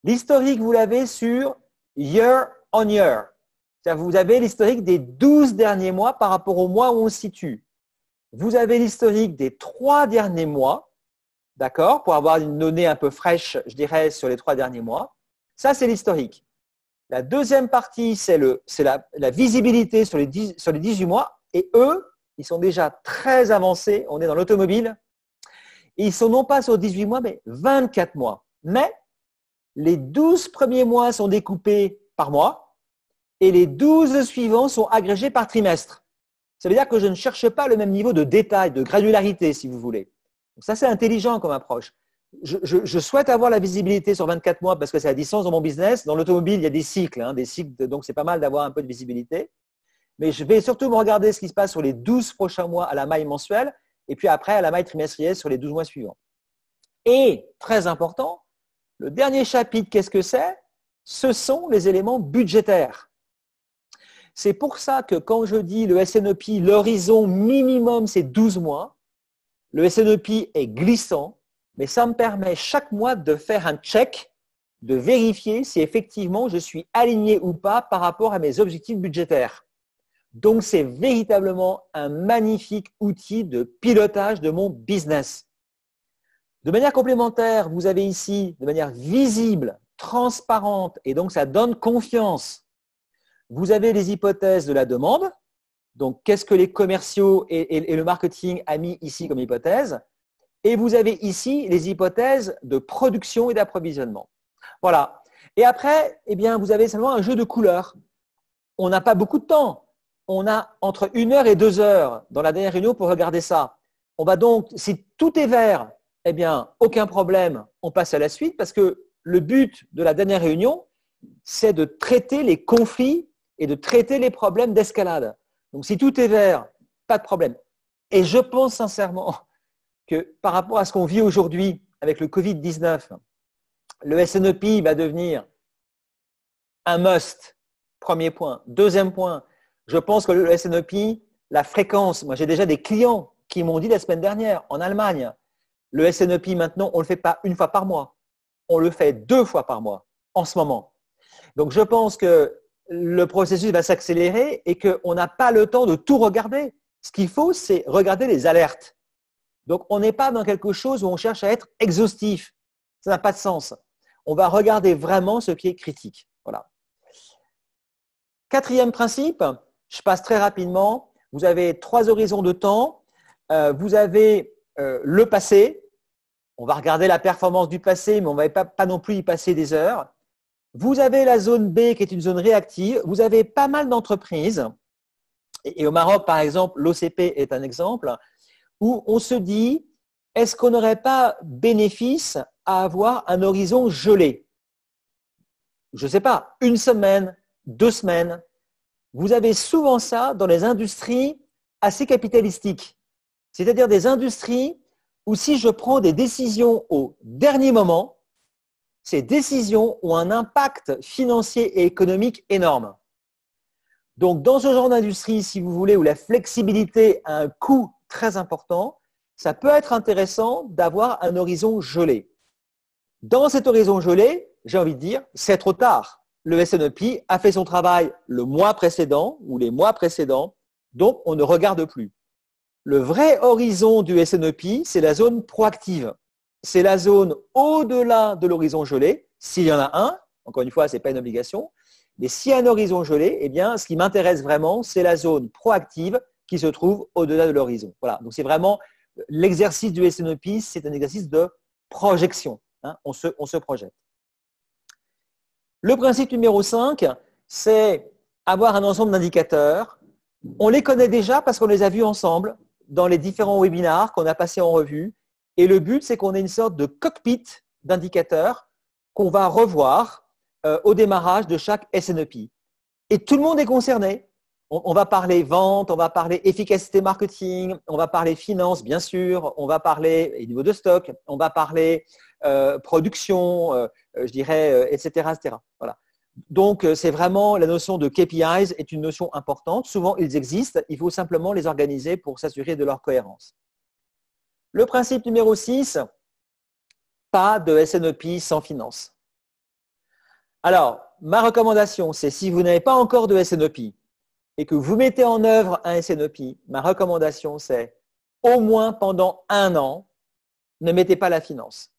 L'historique, vous l'avez sur year on year. vous avez l'historique des 12 derniers mois par rapport au mois où on se situe. Vous avez l'historique des trois derniers mois, d'accord, pour avoir une donnée un peu fraîche, je dirais, sur les trois derniers mois. Ça, c'est l'historique. La deuxième partie, c'est la, la, visibilité sur les, sur les 18 mois. Et eux, ils sont déjà très avancés. On est dans l'automobile. Ils sont non pas sur 18 mois, mais 24 mois. Mais les 12 premiers mois sont découpés par mois et les 12 suivants sont agrégés par trimestre. Ça veut dire que je ne cherche pas le même niveau de détail, de granularité, si vous voulez. Donc ça, c'est intelligent comme approche. Je, souhaite avoir la visibilité sur 24 mois parce que c'est à distance dans mon business. Dans l'automobile, il y a des cycles, hein, des cycles donc c'est pas mal d'avoir un peu de visibilité. Mais je vais surtout me regarder ce qui se passe sur les 12 prochains mois à la maille mensuelle et puis après à la maille trimestrielle sur les 12 mois suivants. Et, très important, le dernier chapitre, qu'est-ce que c'est Ce sont les éléments budgétaires. C'est pour ça que quand je dis le SNEP, l'horizon minimum, c'est 12 mois, le SNEP est glissant, mais ça me permet chaque mois de faire un check, de vérifier si effectivement je suis aligné ou pas par rapport à mes objectifs budgétaires. Donc c'est véritablement un magnifique outil de pilotage de mon business. De manière complémentaire, vous avez ici, de manière visible, transparente, et donc ça donne confiance, vous avez les hypothèses de la demande. Donc, qu'est-ce que les commerciaux et, le marketing a mis ici comme hypothèse Et vous avez ici les hypothèses de production et d'approvisionnement. Voilà. Et après, eh bien, vous avez seulement un jeu de couleurs. On n'a pas beaucoup de temps. On a entre une heure et deux heures dans la dernière réunion pour regarder ça. On va donc, si tout est vert, eh bien, aucun problème, on passe à la suite parce que le but de la dernière réunion, c'est de traiter les conflits et de traiter les problèmes d'escalade. Donc si tout est vert, pas de problème. Et je pense sincèrement que par rapport à ce qu'on vit aujourd'hui avec le Covid-19, le SNEP va devenir un must, premier point. Deuxième point, je pense que le SNEP la fréquence, moi j'ai déjà des clients qui m'ont dit la semaine dernière en Allemagne, le SNEP maintenant, on ne le fait pas une fois par mois, on le fait deux fois par mois en ce moment. Donc je pense que le processus va s'accélérer et qu'on n'a pas le temps de tout regarder. Ce qu'il faut, c'est regarder les alertes. Donc, on n'est pas dans quelque chose où on cherche à être exhaustif. Ça n'a pas de sens. On va regarder vraiment ce qui est critique. Voilà. Quatrième principe, je passe très rapidement. Vous avez trois horizons de temps. Euh, vous avez euh, le passé. On va regarder la performance du passé, mais on ne va pas non plus y passer des heures. Vous avez la zone B qui est une zone réactive. Vous avez pas mal d'entreprises. Et au Maroc, par exemple, l'OCP est un exemple où on se dit, est-ce qu'on n'aurait pas bénéfice à avoir un horizon gelé Je ne sais pas, une semaine, deux semaines. Vous avez souvent ça dans les industries assez capitalistiques, c'est-à-dire des industries où si je prends des décisions au dernier moment, ces décisions ont un impact financier et économique énorme. Donc, dans ce genre d'industrie, si vous voulez, où la flexibilité a un coût très important, ça peut être intéressant d'avoir un horizon gelé. Dans cet horizon gelé, j'ai envie de dire, c'est trop tard. Le SNEP a fait son travail le mois précédent ou les mois précédents, donc on ne regarde plus. Le vrai horizon du SNEP, c'est la zone proactive c'est la zone au-delà de l'horizon gelé, s'il y en a un, encore une fois, ce n'est pas une obligation, mais s'il y a un horizon gelé, eh bien, ce qui m'intéresse vraiment, c'est la zone proactive qui se trouve au-delà de l'horizon. Voilà, donc c'est vraiment l'exercice du SNOP, e c'est un exercice de projection. Hein. On, se, on se projette. Le principe numéro 5, c'est avoir un ensemble d'indicateurs. On les connaît déjà parce qu'on les a vus ensemble dans les différents webinars qu'on a passés en revue et le but, c'est qu'on ait une sorte de cockpit d'indicateurs qu'on va revoir euh, au démarrage de chaque SNEP. Et tout le monde est concerné. On, va parler vente, on va parler efficacité marketing, on va parler finance, bien sûr, on va parler niveau de stock, on va parler euh, production, euh, je dirais, etc., Donc, c'est vraiment la notion de KPIs est une notion importante. Souvent, ils existent. Il faut simplement les organiser pour s'assurer de leur cohérence. Le principe numéro 6, pas de SNEP sans finance. Alors, ma recommandation, c'est si vous n'avez pas encore de SNEP et que vous mettez en œuvre un SNEP, ma recommandation, c'est au moins pendant un an, ne mettez pas la finance.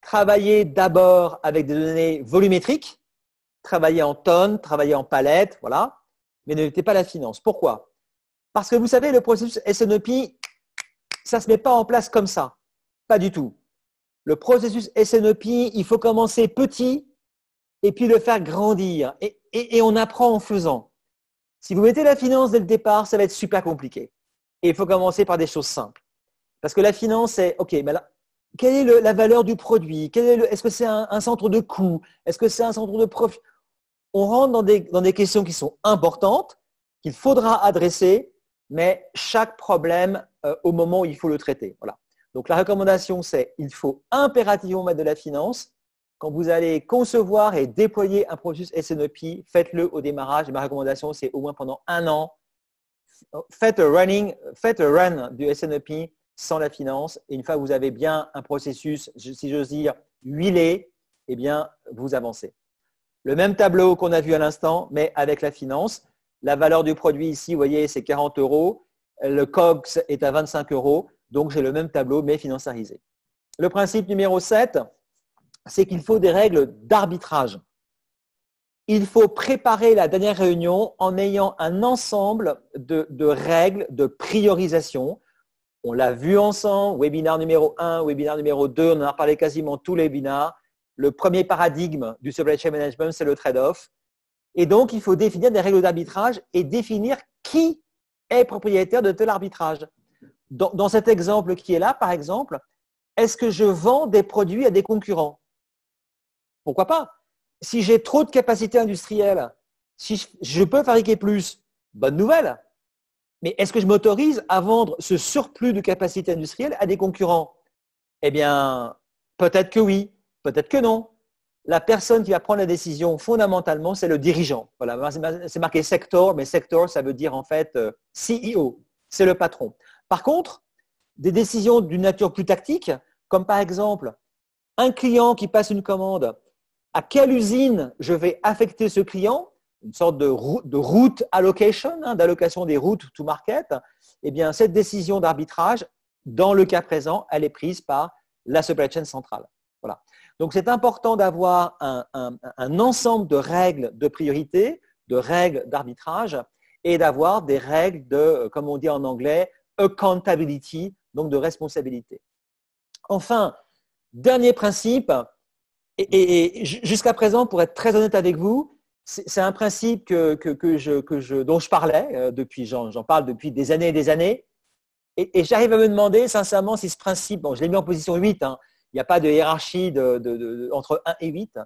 Travaillez d'abord avec des données volumétriques, travaillez en tonnes, travaillez en palettes, voilà, mais ne mettez pas la finance. Pourquoi Parce que vous savez, le processus SNEP, ça ne se met pas en place comme ça. Pas du tout. Le processus SNOP, e il faut commencer petit et puis le faire grandir. Et, on apprend en faisant. Si vous mettez la finance dès le départ, ça va être super compliqué. Et il faut commencer par des choses simples. Parce que la finance, c'est, OK, mais quelle est la valeur du produit Est-ce que c'est un, centre de coût Est-ce que c'est un centre de profit On rentre dans des questions qui sont importantes, qu'il faudra adresser, mais chaque problème euh, au moment où il faut le traiter. Voilà. Donc la recommandation, c'est il faut impérativement mettre de la finance. Quand vous allez concevoir et déployer un processus SNP, e faites-le au démarrage. ma recommandation, c'est au moins pendant un an, faites un running, faites run du SNP e sans la finance. Et une fois que vous avez bien un processus, si j'ose dire, huilé, eh bien, vous avancez. Le même tableau qu'on a vu à l'instant, mais avec la finance. La valeur du produit ici, vous voyez, c'est 40 euros. Le Cox est à 25 euros. Donc, j'ai le même tableau, mais financiarisé. Le principe numéro 7, c'est qu'il faut des règles d'arbitrage. Il faut préparer la dernière réunion en ayant un ensemble de, règles de priorisation. On l'a vu ensemble, webinaire numéro 1, webinaire numéro 2, on en a parlé quasiment tous les webinars. Le premier paradigme du supply chain management, c'est le trade-off. Et donc, il faut définir des règles d'arbitrage et définir qui est propriétaire de tel arbitrage. Dans, cet exemple qui est là, par exemple, est-ce que je vends des produits à des concurrents Pourquoi pas Si j'ai trop de capacité industrielle, si je peux fabriquer plus, bonne nouvelle. Mais est-ce que je m'autorise à vendre ce surplus de capacité industrielle à des concurrents Eh bien, peut-être que oui, peut-être que non la personne qui va prendre la décision, fondamentalement, c'est le dirigeant. c'est marqué sector, mais sector, ça veut dire en fait euh, CEO, c'est le patron. Par contre, des décisions d'une nature plus tactique, comme par exemple un client qui passe une commande, à quelle usine je vais affecter ce client, une sorte de route, allocation, hein, d'allocation des routes to market, eh bien, cette décision d'arbitrage, dans le cas présent, elle est prise par la supply chain centrale. Voilà. Donc c'est important d'avoir un, ensemble de règles de priorité, de règles d'arbitrage et d'avoir des règles de, euh, comme on dit en anglais, accountability, donc de responsabilité. Enfin, dernier principe, et, jusqu'à présent, pour être très honnête avec vous, c'est un principe dont je parlais, euh, depuis, j'en parle depuis des années et des années, et, j'arrive à me demander sincèrement si ce principe, bon, je l'ai mis en position 8, il n'y a pas de hiérarchie entre 1 et 8.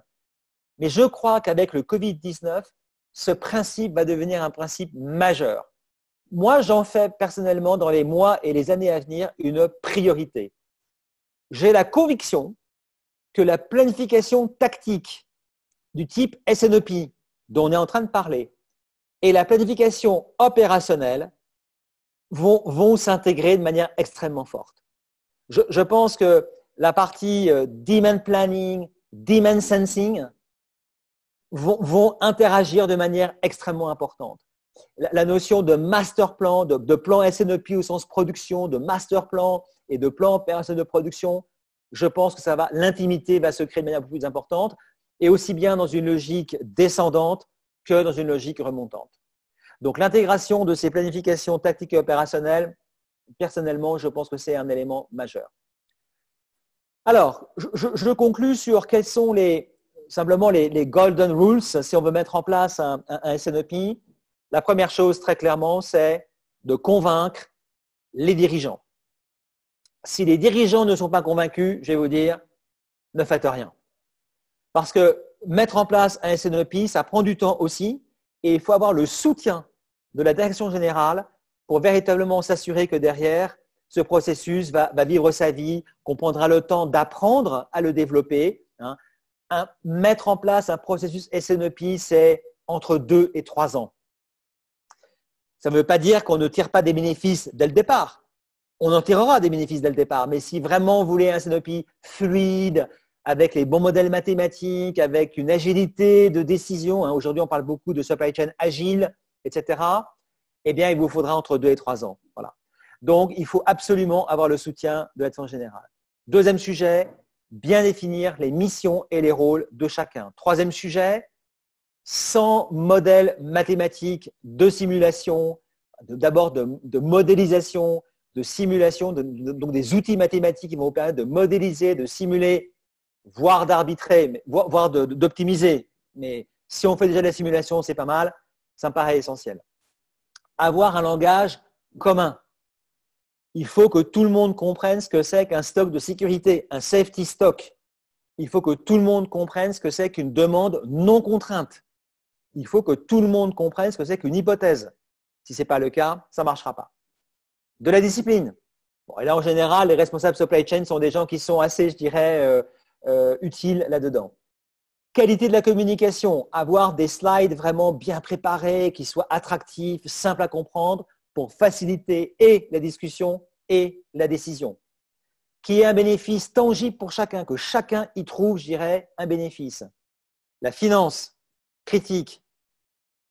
Mais je crois qu'avec le Covid-19, ce principe va devenir un principe majeur. Moi, j'en fais personnellement dans les mois et les années à venir une priorité. J'ai la conviction que la planification tactique du type SNOP e dont on est en train de parler et la planification opérationnelle vont, s'intégrer de manière extrêmement forte. je pense que la partie euh, demand planning, demand sensing vont, interagir de manière extrêmement importante. La, notion de master plan, de, plan snp e au sens production, de master plan et de plan personne de production, je pense que ça va, l'intimité va se créer de manière beaucoup plus importante et aussi bien dans une logique descendante que dans une logique remontante. Donc l'intégration de ces planifications tactiques et opérationnelles, personnellement, je pense que c'est un élément majeur. Alors, je, conclue conclus sur quels sont les, simplement les, golden rules si on veut mettre en place un, un, e La première chose, très clairement, c'est de convaincre les dirigeants. Si les dirigeants ne sont pas convaincus, je vais vous dire, ne faites rien. Parce que mettre en place un SNEP, ça prend du temps aussi, et il faut avoir le soutien de la direction générale pour véritablement s'assurer que derrière, ce processus va, vivre sa vie, qu'on prendra le temps d'apprendre à le développer. Hein. mettre en place un processus SNEP, c'est entre 2 et 3 ans. Ça ne veut pas dire qu'on ne tire pas des bénéfices dès le départ. On en tirera des bénéfices dès le départ, mais si vraiment vous voulez un SNEP fluide, avec les bons modèles mathématiques, avec une agilité de décision, hein, aujourd'hui on parle beaucoup de supply chain agile, etc., eh bien il vous faudra entre deux et trois ans. Voilà. Donc, il faut absolument avoir le soutien de la en générale. Deuxième sujet, bien définir les missions et les rôles de chacun. Troisième sujet, sans modèle mathématique de simulation, d'abord de, modélisation, de simulation, donc des outils mathématiques qui vont vous permettre de modéliser, de simuler, voire d'arbitrer, voire d'optimiser. Mais si on fait déjà de la simulation, c'est pas mal, ça me paraît essentiel. Avoir un langage commun il faut que tout le monde comprenne ce que c'est qu'un stock de sécurité, un safety stock. Il faut que tout le monde comprenne ce que c'est qu'une demande non contrainte. Il faut que tout le monde comprenne ce que c'est qu'une hypothèse. Si ce n'est pas le cas, ça ne marchera pas. De la discipline. et là, en général, les responsables supply chain sont des gens qui sont assez, je dirais, euh, euh, utiles là-dedans. Qualité de la communication. Avoir des slides vraiment bien préparés, qui soient attractifs, simples à comprendre, pour faciliter et la discussion et la décision, qui est un bénéfice tangible pour chacun, que chacun y trouve, je dirais, un bénéfice. La finance critique,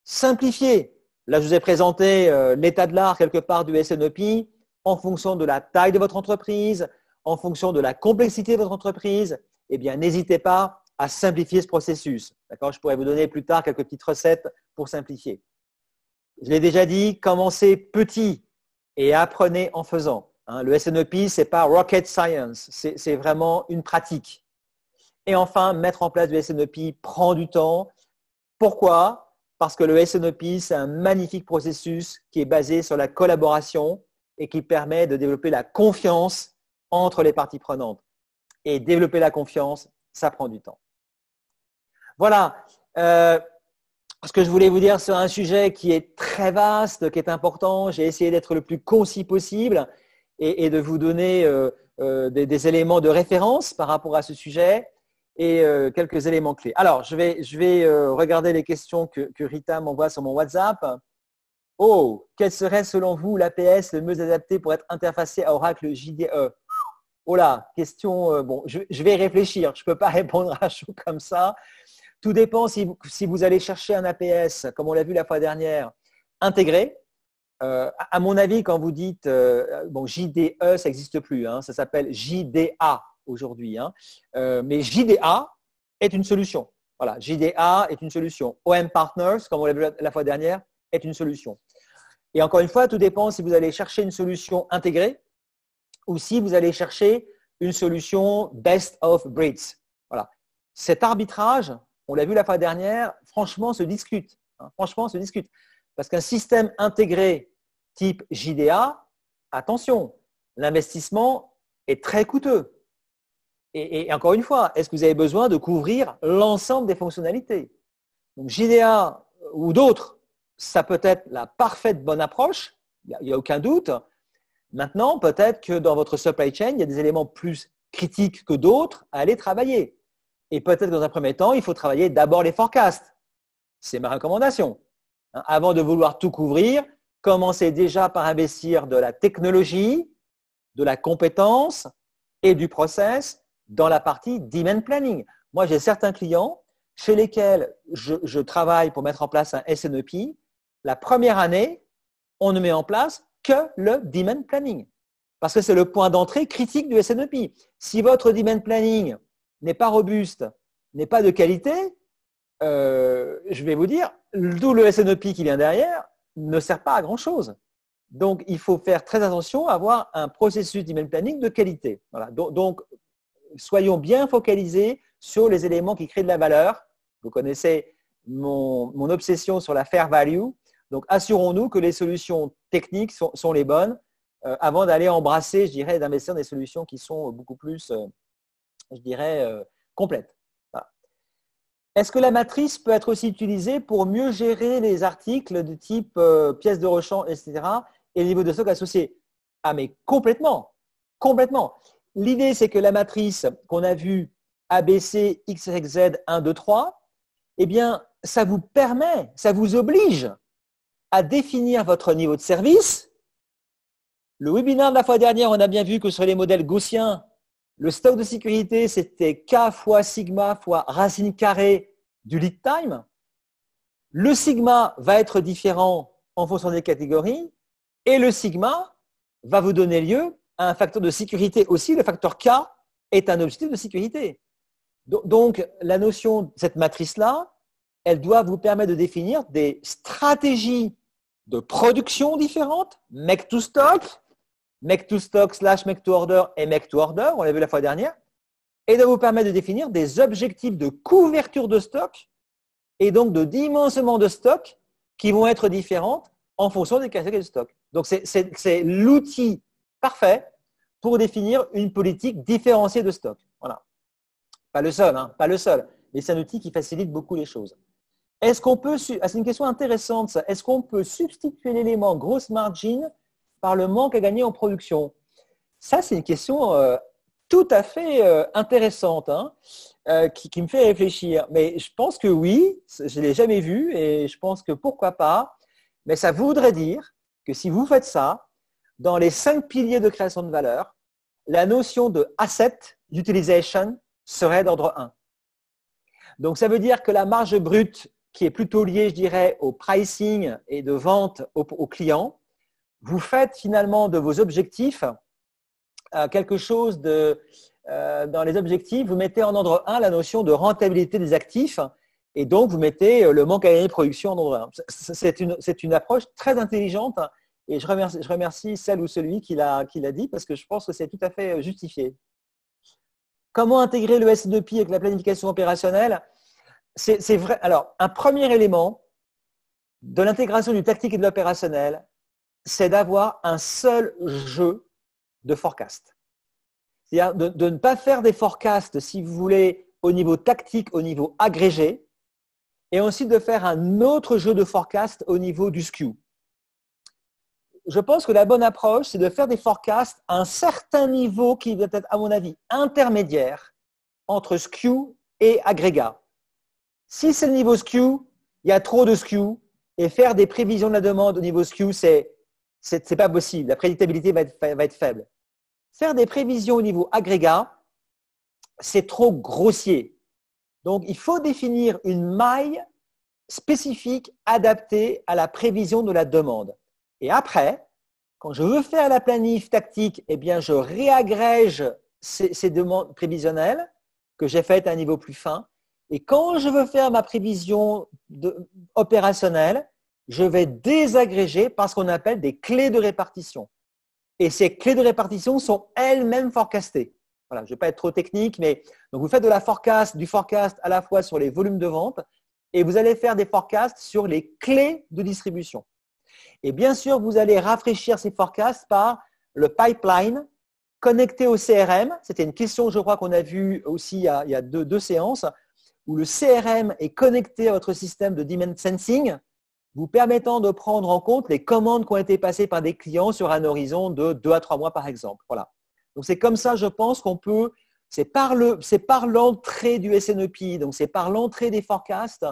simplifiée. Là, je vous ai présenté euh, l'état de l'art quelque part du SNEP en fonction de la taille de votre entreprise, en fonction de la complexité de votre entreprise. Eh bien, n'hésitez pas à simplifier ce processus. D'accord Je pourrais vous donner plus tard quelques petites recettes pour simplifier. Je l'ai déjà dit, commencez petit et apprenez en faisant. Hein, le SNEP, ce n'est pas rocket science, c'est vraiment une pratique. Et enfin, mettre en place du SNEP prend du temps. Pourquoi Parce que le SNEP, c'est un magnifique processus qui est basé sur la collaboration et qui permet de développer la confiance entre les parties prenantes. Et développer la confiance, ça prend du temps. Voilà euh, ce que je voulais vous dire sur un sujet qui est très vaste, qui est important. J'ai essayé d'être le plus concis possible et, de vous donner euh, euh, des, éléments de référence par rapport à ce sujet et euh, quelques éléments clés. Alors, je vais, regarder les questions que, Rita m'envoie sur mon WhatsApp. Oh, quel serait selon vous l'APS le mieux adapté pour être interfacé à Oracle JDE Oh là, question, bon, je, vais réfléchir, je ne peux pas répondre à chaud comme ça. Tout dépend si vous allez chercher un APS, comme on l'a vu la fois dernière, intégré, euh, à mon avis, quand vous dites euh, euh, bon, JDE, ça n'existe plus, hein, ça s'appelle JDA aujourd'hui, hein. mais JDA est une solution. Voilà, JDA est une solution. OM Partners, comme on l'a vu la fois dernière, est une solution. Et encore une fois, tout dépend si vous allez chercher une solution intégrée ou si vous allez chercher une solution best of breeds. Voilà. Cet arbitrage, on l'a vu la fois dernière, franchement se discute. Hein, franchement se discute. Parce qu'un système intégré type JDA, attention, l'investissement est très coûteux. Et, encore une fois, est-ce que vous avez besoin de couvrir l'ensemble des fonctionnalités Donc JDA euh, ou d'autres, ça peut être la parfaite bonne approche, il n'y a, a aucun doute. Maintenant, peut-être que dans votre supply chain, il y a des éléments plus critiques que d'autres à aller travailler. Et peut-être que dans un premier temps, il faut travailler d'abord les forecasts. C'est ma recommandation. Hein, avant de vouloir tout couvrir, commencez déjà par investir de la technologie, de la compétence et du process dans la partie demand planning. Moi, j'ai certains clients chez lesquels je, travaille pour mettre en place un SNEP. La première année, on ne met en place que le demand planning parce que c'est le point d'entrée critique du SNEP. Si votre demand planning n'est pas robuste, n'est pas de qualité, euh, je vais vous dire, tout le SNOP qui vient derrière ne sert pas à grand-chose. Donc, il faut faire très attention à avoir un processus d'email planning de qualité. Donc, soyons bien focalisés sur les éléments qui créent de la valeur. Vous connaissez mon, obsession sur la fair value. Donc, assurons-nous que les solutions techniques sont, les bonnes euh, avant d'aller embrasser, je dirais, d'investir dans des solutions qui sont beaucoup plus, euh, je dirais, complètes. Est-ce que la matrice peut être aussi utilisée pour mieux gérer les articles de type euh, pièces de rechange, etc., et les niveaux de stock associés Ah, mais complètement, complètement. L'idée, c'est que la matrice qu'on a vue ABC, XYZ, 1, 2, 3, eh bien, ça vous permet, ça vous oblige à définir votre niveau de service. Le webinaire de la fois dernière, on a bien vu que sur les modèles gaussiens, le stock de sécurité, c'était K fois sigma fois racine carrée du lead time. Le sigma va être différent en fonction des catégories et le sigma va vous donner lieu à un facteur de sécurité aussi. Le facteur K est un objectif de sécurité. Donc, la notion, cette matrice-là, elle doit vous permettre de définir des stratégies de production différentes, make to stock, make to stock slash make to order et make to order, on l'a vu la fois dernière, et de vous permettre de définir des objectifs de couverture de stock et donc de dimensionnement de stock qui vont être différentes en fonction des catégories de stock. Donc c'est l'outil parfait pour définir une politique différenciée de stock. Voilà. Pas le seul, hein, pas le seul, mais c'est un outil qui facilite beaucoup les choses. Est-ce qu'on peut, ah, c'est une question intéressante ça, est-ce qu'on peut substituer l'élément grosse margin par le manque à gagner en production Ça, c'est une question euh, tout à fait euh, intéressante hein, euh, qui, me fait réfléchir. Mais je pense que oui, je ne l'ai jamais vu et je pense que pourquoi pas. Mais ça voudrait dire que si vous faites ça, dans les cinq piliers de création de valeur, la notion de asset utilization serait d'ordre 1. Donc ça veut dire que la marge brute, qui est plutôt liée, je dirais, au pricing et de vente aux au clients, vous faites finalement de vos objectifs euh, quelque chose euh, dans les objectifs, vous mettez en ordre 1 la notion de rentabilité des actifs et donc vous mettez euh, le manque à gagner de production en ordre 1. C'est une, approche très intelligente et je remercie, je remercie celle ou celui qui l'a dit parce que je pense que c'est tout à fait justifié. Comment intégrer le S2P avec la planification opérationnelle C'est vrai. Alors, un premier élément de l'intégration du tactique et de l'opérationnel, c'est d'avoir un seul jeu de forecast. cest à de, ne pas faire des forecasts, si vous voulez, au niveau tactique, au niveau agrégé, et aussi de faire un autre jeu de forecast au niveau du skew. Je pense que la bonne approche, c'est de faire des forecasts à un certain niveau qui doit être, à mon avis, intermédiaire entre skew et agrégat. Si c'est le niveau skew, il y a trop de skew, et faire des prévisions de la demande au niveau skew, c'est c'est pas possible. La prédictabilité va être faible. Faire des prévisions au niveau agrégat, c'est trop grossier. Donc, il faut définir une maille spécifique adaptée à la prévision de la demande. Et après, quand je veux faire la planif tactique, eh bien, je réagrège ces, demandes prévisionnelles que j'ai faites à un niveau plus fin. Et quand je veux faire ma prévision opérationnelle, je vais désagréger par ce qu'on appelle des clés de répartition. Et ces clés de répartition sont elles-mêmes forecastées. Voilà, je ne vais pas être trop technique, mais vous faites de la forecast, du forecast à la fois sur les volumes de vente et vous allez faire des forecasts sur les clés de distribution. Et bien sûr, vous allez rafraîchir ces forecasts par le pipeline connecté au CRM. C'était une question, je crois, qu'on a vue aussi il y a, deux, deux séances, où le CRM est connecté à votre système de demand sensing vous permettant de prendre en compte les commandes qui ont été passées par des clients sur un horizon de 2 à 3 mois, par exemple. Voilà. Donc, c'est comme ça, je pense, qu'on peut, c'est par l'entrée du SNEP, donc c'est par l'entrée des forecasts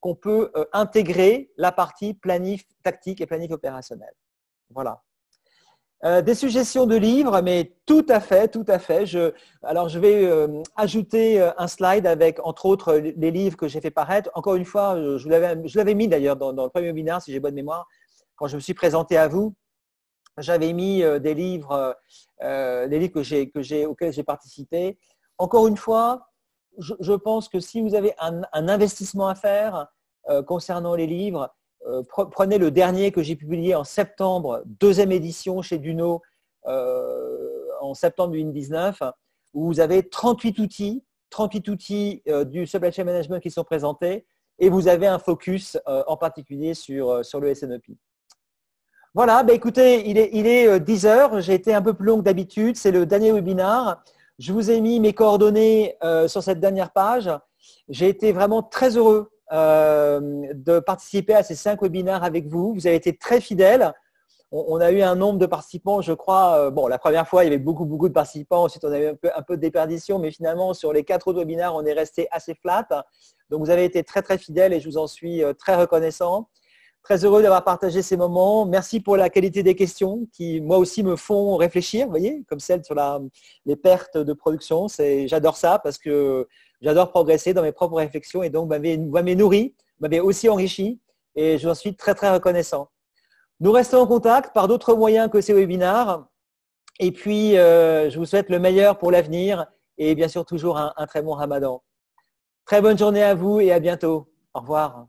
qu'on peut euh, intégrer la partie planif tactique et planif opérationnel. Voilà. Euh, des suggestions de livres, mais tout à fait, tout à fait. alors, je vais euh, ajouter euh, un slide avec, entre autres, les livres que j'ai fait paraître. Encore une fois, je l'avais mis d'ailleurs dans, le premier webinaire, si j'ai bonne mémoire, quand je me suis présenté à vous. J'avais mis des livres, des livres auxquels j'ai participé. Encore une fois, je, pense que si vous avez un investissement à faire concernant les livres, euh, prenez le dernier que j'ai publié en septembre, deuxième édition chez Duno euh, en septembre 2019, où vous avez 38 outils, 38 outils euh, du supply chain management qui sont présentés et vous avez un focus en particulier sur, sur le SNOP. E voilà, ben écoutez, il est, il est 10 heures, j'ai été un peu plus long que d'habitude, c'est le dernier webinar. Je vous ai mis mes coordonnées sur cette dernière page. J'ai été vraiment très heureux euh, de participer à ces cinq webinaires avec vous. Vous avez été très fidèles. On, a eu un nombre de participants, je crois. Euh, bon, la première fois, il y avait beaucoup, beaucoup de participants. Ensuite, on a eu un peu, un peu de déperdition, mais finalement, sur les quatre autres webinaires, on est resté assez flat. Donc, vous avez été très, très fidèles et je vous en suis euh, très reconnaissant. Très heureux d'avoir partagé ces moments. Merci pour la qualité des questions qui, moi aussi, me font réfléchir, vous voyez, comme celle sur les pertes de production. J'adore ça parce que J'adore progresser dans mes propres réflexions et donc vous m'avez nourri, vous aussi enrichi et j'en suis très très reconnaissant. Nous restons en contact par d'autres moyens que ces webinaires Et puis, euh, je vous souhaite le meilleur pour l'avenir et bien sûr toujours un très bon ramadan. Très bonne journée à vous et à bientôt. Au revoir.